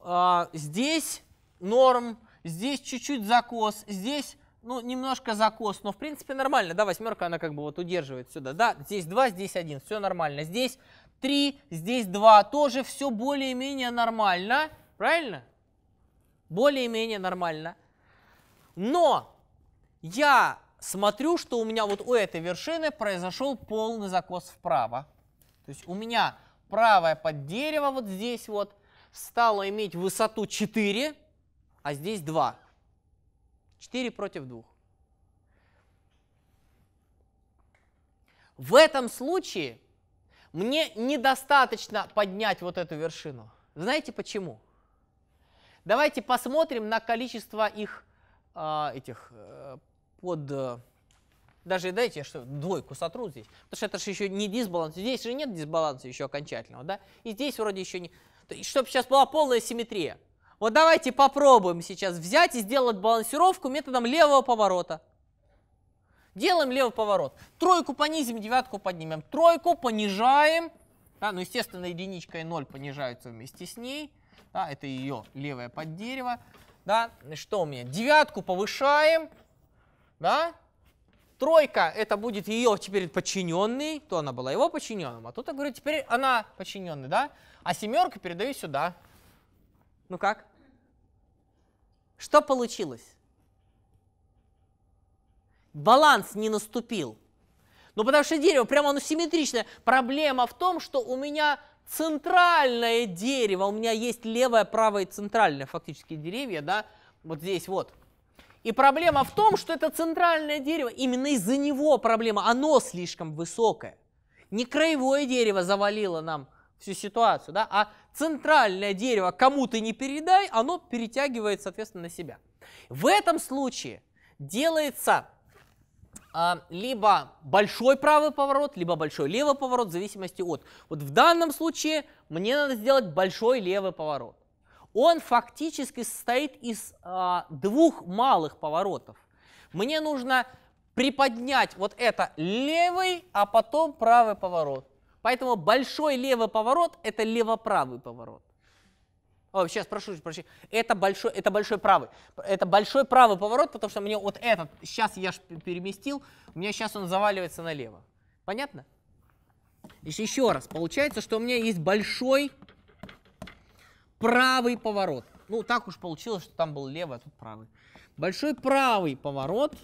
А, здесь норм, здесь чуть-чуть закос, здесь ну, немножко закос, но в принципе нормально, да, восьмерка, она как бы вот удерживает сюда, да, здесь 2, здесь 1, все нормально, здесь 3, здесь 2, тоже все более-менее нормально, правильно? Более-менее нормально. Но я смотрю, что у меня вот у этой вершины произошел полный закос вправо. То есть у меня правое под дерево вот здесь вот, стала иметь высоту 4, а здесь 2. 4 против 2. В этом случае мне недостаточно поднять вот эту вершину. Знаете почему? Давайте посмотрим на количество их э, этих э, под... Э, даже дайте что двойку сотру здесь, потому что это же еще не дисбаланс. Здесь же нет дисбаланса еще окончательного, да? И здесь вроде еще не чтобы сейчас была полная симметрия. Вот давайте попробуем сейчас взять и сделать балансировку методом левого поворота. Делаем левый поворот. Тройку понизим, девятку поднимем. Тройку понижаем. Да, ну, естественно, единичка и ноль понижаются вместе с ней. Да, это ее левое под дерево. Да, что у меня? Девятку повышаем. Да? Тройка, это будет ее теперь подчиненный. То она была его подчиненным, а тут, я говорю, теперь она подчиненный. Да? а семерку передаю сюда. Ну как? Что получилось? Баланс не наступил. Ну потому что дерево прямо оно симметричное. Проблема в том, что у меня центральное дерево, у меня есть левое, правое и центральное фактически деревья, да, вот здесь вот. И проблема в том, что это центральное дерево, именно из-за него проблема, оно слишком высокое. Не краевое дерево завалило нам всю ситуацию, да, а центральное дерево кому ты не передай, оно перетягивает, соответственно, на себя. В этом случае делается а, либо большой правый поворот, либо большой левый поворот, в зависимости от. Вот в данном случае мне надо сделать большой левый поворот. Он фактически состоит из а, двух малых поворотов. Мне нужно приподнять вот это левый, а потом правый поворот. Поэтому большой левый поворот – это лево-правый поворот. О, сейчас прошу прощения. Это большой, это большой правый. Это большой правый поворот, потому что мне вот этот, сейчас я переместил, у меня сейчас он заваливается налево. Понятно? Еще, еще раз, получается, что у меня есть большой правый поворот. Ну, так уж получилось, что там был левый, а тут правый. Большой правый поворот,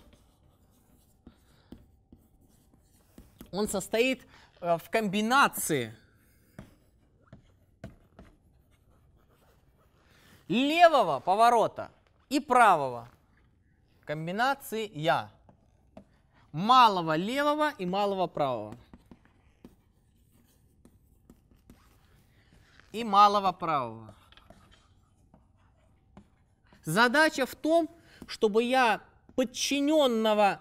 он состоит Э, в комбинации левого поворота и правого комбинации я малого левого и малого правого. И малого правого. Задача в том, чтобы я подчиненного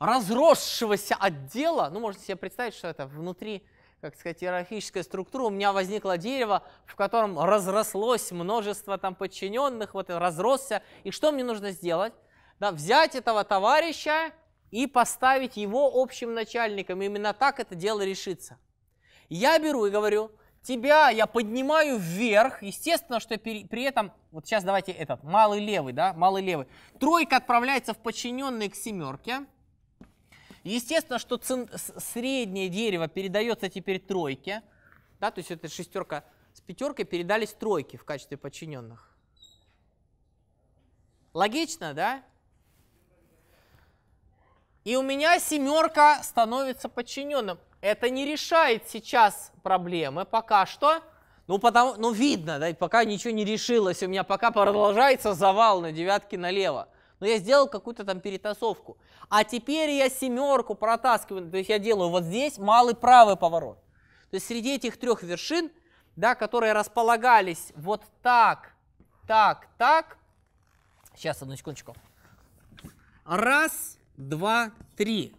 разросшегося отдела, ну, можете себе представить, что это внутри, как сказать, иерархическая структура, у меня возникло дерево, в котором разрослось множество там подчиненных, вот разросся, и что мне нужно сделать? Да, взять этого товарища и поставить его общим начальником, именно так это дело решится. Я беру и говорю, тебя я поднимаю вверх, естественно, что при, при этом, вот сейчас давайте этот, малый левый, да, малый левый, тройка отправляется в подчиненные к семерке, Естественно, что цен... среднее дерево передается теперь тройке, да, то есть это шестерка с пятеркой передались тройке в качестве подчиненных. Логично, да? И у меня семерка становится подчиненным. Это не решает сейчас проблемы пока что. Ну, потому, ну видно, да, пока ничего не решилось. У меня пока продолжается завал на девятке налево но ну, я сделал какую-то там перетасовку. А теперь я семерку протаскиваю, то есть я делаю вот здесь малый правый поворот. То есть среди этих трех вершин, да, которые располагались вот так, так, так, сейчас, одну секундочку, раз, два, три.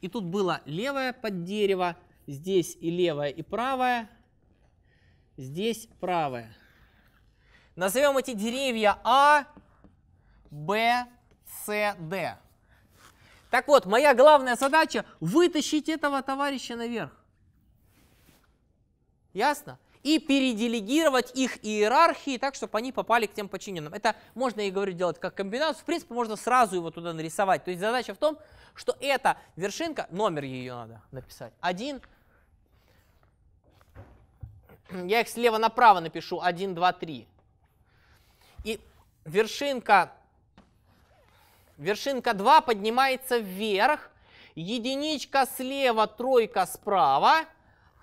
И тут было левое под дерево, здесь и левое, и правое, здесь правое. Назовем эти деревья А, Б, С, Д. Так вот, моя главная задача – вытащить этого товарища наверх. Ясно? И переделегировать их иерархии так, чтобы они попали к тем подчиненным. Это можно, и говорю, делать как комбинацию. В принципе, можно сразу его туда нарисовать. То есть задача в том, что эта вершинка, номер ее надо написать, 1, я их слева направо напишу, 1, 2, 3. И вершинка Вершинка 2 поднимается вверх. Единичка слева, тройка справа.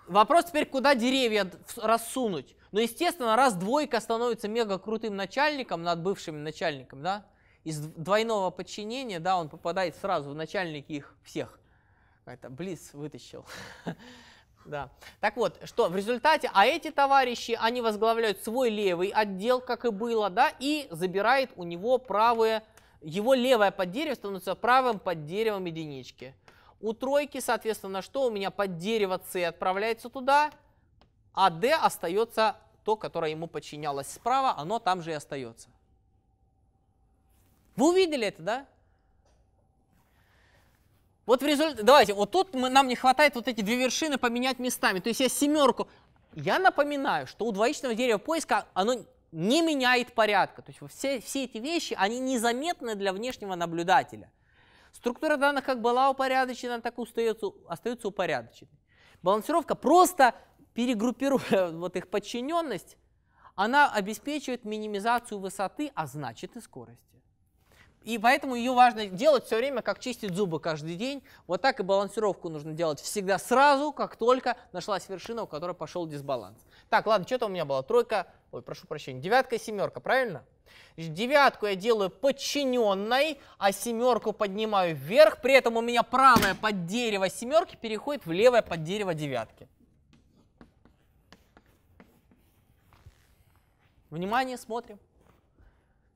Вопрос теперь, куда деревья рассунуть. Но ну, естественно, раз двойка становится мега крутым начальником над бывшими начальником, да, из двойного подчинения, да, он попадает сразу в начальник их всех. Это Близ вытащил. Да. Так вот, что в результате, а эти товарищи, они возглавляют свой левый отдел, как и было, да, и забирает у него правые его левое под деревом становится правым под деревом единички. У тройки, соответственно, что у меня под дерево c отправляется туда, а D остается то, которое ему подчинялось справа, оно там же и остается. Вы увидели это, да? Вот в результате, давайте, вот тут мы, нам не хватает вот эти две вершины поменять местами. То есть я семерку, я напоминаю, что у двоичного дерева поиска оно не меняет порядка. То есть все, все эти вещи, они незаметны для внешнего наблюдателя. Структура данных как была упорядочена, так и остается, остается упорядоченной. Балансировка просто перегруппирует вот их подчиненность, она обеспечивает минимизацию высоты, а значит и скорости. И поэтому ее важно делать все время, как чистить зубы каждый день. Вот так и балансировку нужно делать всегда сразу, как только нашлась вершина, у которой пошел дисбаланс. Так, ладно, что-то у меня была тройка, ой, прошу прощения, девятка и семерка, правильно? Девятку я делаю подчиненной, а семерку поднимаю вверх, при этом у меня правое под дерево семерки переходит в левое под дерево девятки. Внимание, смотрим.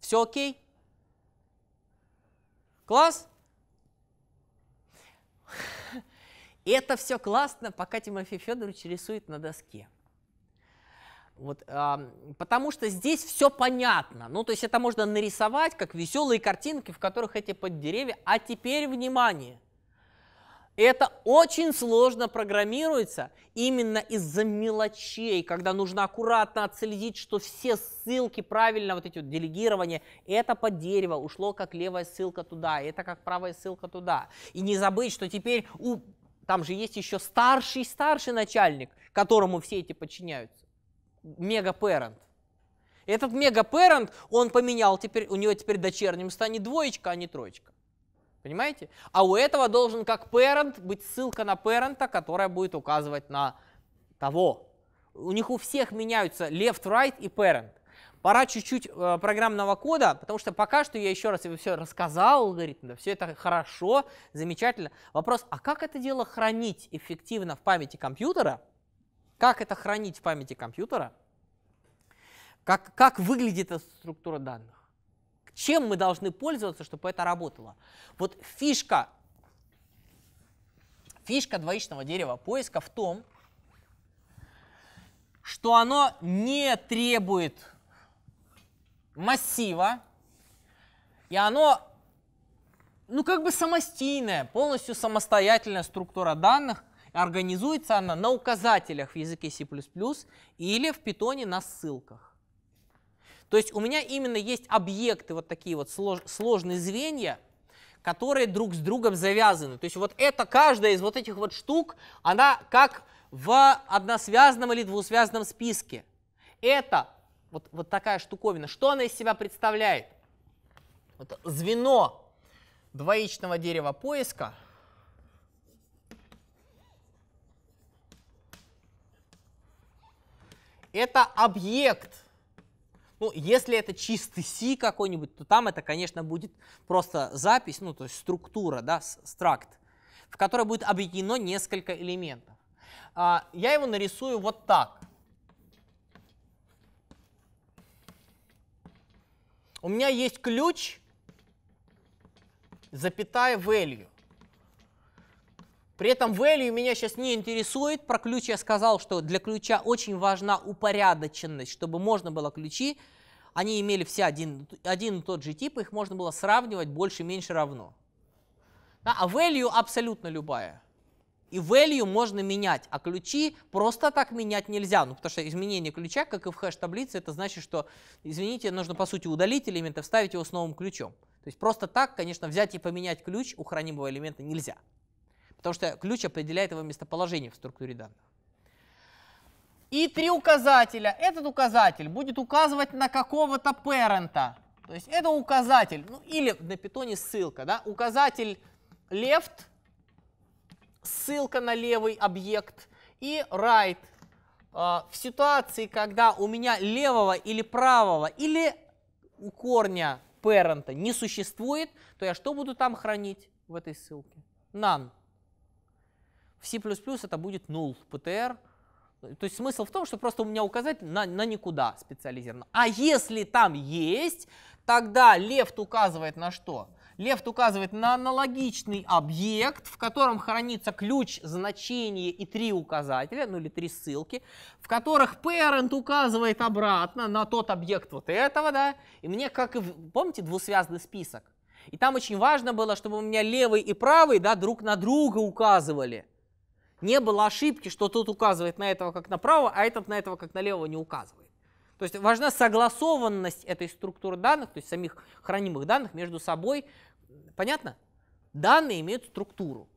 Все окей? Класс? Это все классно, пока Тимофей Федорович рисует на доске. Вот, э, потому что здесь все понятно. Ну, то есть это можно нарисовать как веселые картинки, в которых эти под деревья. А теперь внимание. Это очень сложно программируется именно из-за мелочей, когда нужно аккуратно отследить, что все ссылки правильно, вот эти вот делегирования, это под дерево ушло как левая ссылка туда, это как правая ссылка туда. И не забыть, что теперь у, там же есть еще старший-старший начальник, которому все эти подчиняются мега-пэрент. Этот мега-пэрент, он поменял теперь, у него теперь дочерним станет двоечка, а не троечка. Понимаете? А у этого должен как parent быть ссылка на parent, которая будет указывать на того. У них у всех меняются left, right и parent. Пора чуть-чуть э, программного кода, потому что пока что я еще раз все рассказал, говорит, да, все это хорошо, замечательно. Вопрос, а как это дело хранить эффективно в памяти компьютера – как это хранить в памяти компьютера? Как, как выглядит эта структура данных? Чем мы должны пользоваться, чтобы это работало? Вот фишка, фишка двоичного дерева поиска в том, что оно не требует массива, и оно ну как бы самостийная, полностью самостоятельная структура данных – Организуется она на указателях в языке C++ или в питоне на ссылках. То есть у меня именно есть объекты, вот такие вот слож, сложные звенья, которые друг с другом завязаны. То есть вот это, каждая из вот этих вот штук, она как в односвязанном или двусвязанном списке. Это вот, вот такая штуковина. Что она из себя представляет? Вот звено двоичного дерева поиска – это объект. Ну, если это чистый C какой-нибудь, то там это, конечно, будет просто запись, ну, то есть структура, да, struct, в которой будет объединено несколько элементов. А, я его нарисую вот так. У меня есть ключ, запятая value. При этом value меня сейчас не интересует. Про ключ я сказал, что для ключа очень важна упорядоченность, чтобы можно было ключи, они имели все один, один и тот же тип, их можно было сравнивать больше, меньше, равно. а value абсолютно любая. И value можно менять, а ключи просто так менять нельзя, ну, потому что изменение ключа, как и в хэш-таблице, это значит, что, извините, нужно, по сути, удалить элемент и вставить его с новым ключом. То есть просто так, конечно, взять и поменять ключ у хранимого элемента нельзя. Потому что ключ определяет его местоположение в структуре данных. И три указателя. Этот указатель будет указывать на какого-то парента. То есть это указатель, ну или на питоне ссылка, да, указатель left, ссылка на левый объект, и right, а, в ситуации, когда у меня левого или правого или у корня parent не существует, то я что буду там хранить в этой ссылке? None. В C++ это будет null PTR. То есть смысл в том, что просто у меня указать на, на никуда специализированно. А если там есть, тогда left указывает на что? Left указывает на аналогичный объект, в котором хранится ключ, значение и три указателя, ну или три ссылки, в которых parent указывает обратно на тот объект вот этого, да, и мне как и, помните, двусвязный список? И там очень важно было, чтобы у меня левый и правый, да, друг на друга указывали не было ошибки, что тот указывает на этого как направо, а этот на этого как налево не указывает. То есть важна согласованность этой структуры данных, то есть самих хранимых данных между собой. Понятно? Данные имеют структуру.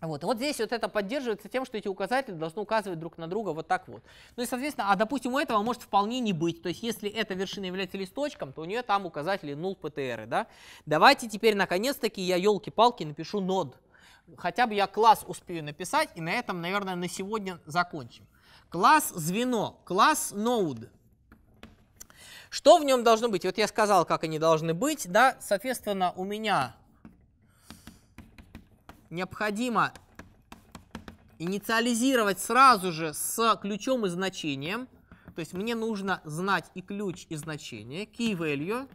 Вот. И вот здесь вот это поддерживается тем, что эти указатели должны указывать друг на друга вот так вот. Ну и, соответственно, а допустим, у этого может вполне не быть. То есть, если эта вершина является листочком, то у нее там указатели null PTR, да? Давайте теперь, наконец-таки, я елки-палки напишу нод хотя бы я класс успею написать, и на этом, наверное, на сегодня закончим. Класс звено, класс ноуд. Что в нем должно быть? Вот я сказал, как они должны быть, да, соответственно, у меня необходимо инициализировать сразу же с ключом и значением, то есть мне нужно знать и ключ, и значение, key value,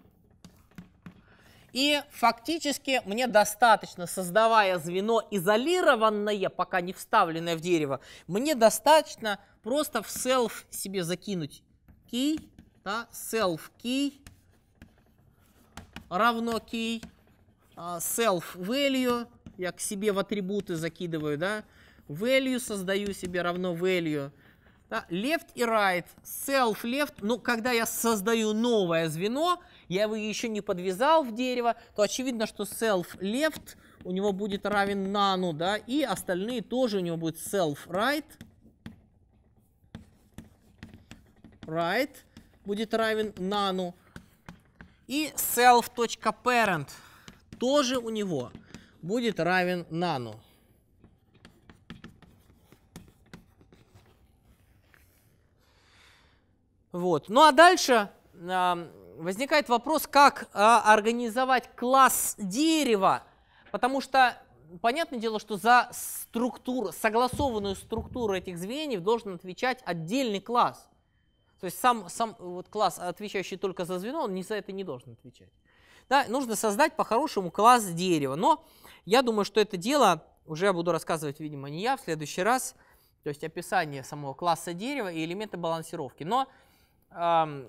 и фактически мне достаточно, создавая звено изолированное, пока не вставленное в дерево, мне достаточно просто в self себе закинуть key, да, self key равно key, self а, value, я к себе в атрибуты закидываю, да, value создаю себе равно value, да, left и right, self left, но когда я создаю новое звено, я его еще не подвязал в дерево, то очевидно, что self left у него будет равен нану, да, и остальные тоже у него будет self right, right будет равен нану, и self.parent тоже у него будет равен нану. Вот. Ну а дальше э, возникает вопрос, как а, организовать класс дерева, потому что понятное дело, что за структуру, согласованную структуру этих звеньев должен отвечать отдельный класс. То есть сам, сам вот класс, отвечающий только за звено, он не за это не должен отвечать. Да, нужно создать по-хорошему класс дерева. Но я думаю, что это дело уже я буду рассказывать, видимо, не я в следующий раз. То есть описание самого класса дерева и элементы балансировки. Но эм,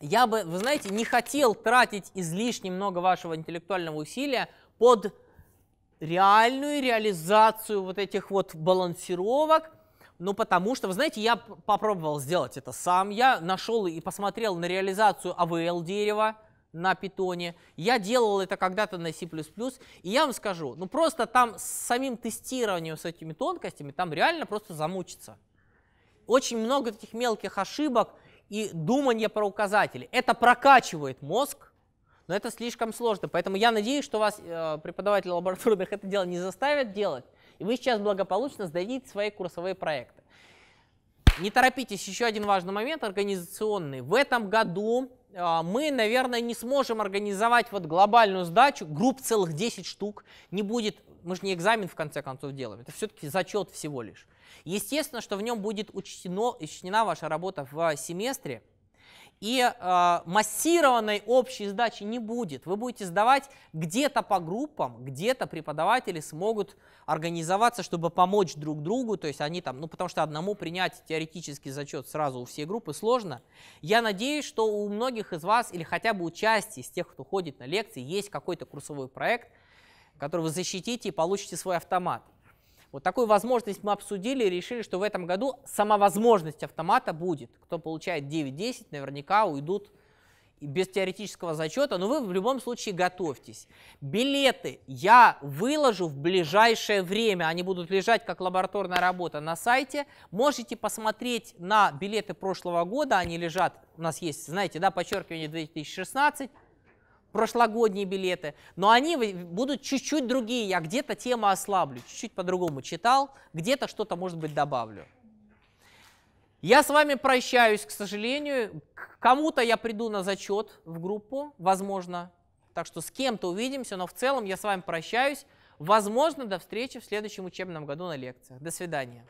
я бы, вы знаете, не хотел тратить излишне много вашего интеллектуального усилия под реальную реализацию вот этих вот балансировок, ну, потому что, вы знаете, я попробовал сделать это сам. Я нашел и посмотрел на реализацию AVL дерева на питоне. Я делал это когда-то на C++. И я вам скажу, ну, просто там с самим тестированием, с этими тонкостями, там реально просто замучиться. Очень много таких мелких ошибок, и думание про указатели. Это прокачивает мозг, но это слишком сложно. Поэтому я надеюсь, что вас э, преподаватели лабораторных это дело не заставят делать, и вы сейчас благополучно сдадите свои курсовые проекты. Не торопитесь, еще один важный момент организационный. В этом году э, мы, наверное, не сможем организовать вот глобальную сдачу, групп целых 10 штук, не будет, мы же не экзамен в конце концов делаем, это все-таки зачет всего лишь. Естественно, что в нем будет учтено, учтена ваша работа в семестре, и э, массированной общей сдачи не будет. Вы будете сдавать где-то по группам, где-то преподаватели смогут организоваться, чтобы помочь друг другу, то есть они там, ну потому что одному принять теоретический зачет сразу у всей группы сложно. Я надеюсь, что у многих из вас или хотя бы у части из тех, кто ходит на лекции, есть какой-то курсовой проект, который вы защитите и получите свой автомат. Вот такую возможность мы обсудили и решили, что в этом году сама возможность автомата будет. Кто получает 9-10, наверняка уйдут без теоретического зачета, но вы в любом случае готовьтесь. Билеты я выложу в ближайшее время, они будут лежать как лабораторная работа на сайте. Можете посмотреть на билеты прошлого года, они лежат, у нас есть, знаете, да, подчеркивание 2016, прошлогодние билеты, но они будут чуть-чуть другие. Я где-то тему ослаблю, чуть-чуть по-другому читал, где-то что-то, может быть, добавлю. Я с вами прощаюсь, к сожалению. Кому-то я приду на зачет в группу, возможно. Так что с кем-то увидимся, но в целом я с вами прощаюсь. Возможно, до встречи в следующем учебном году на лекциях. До свидания.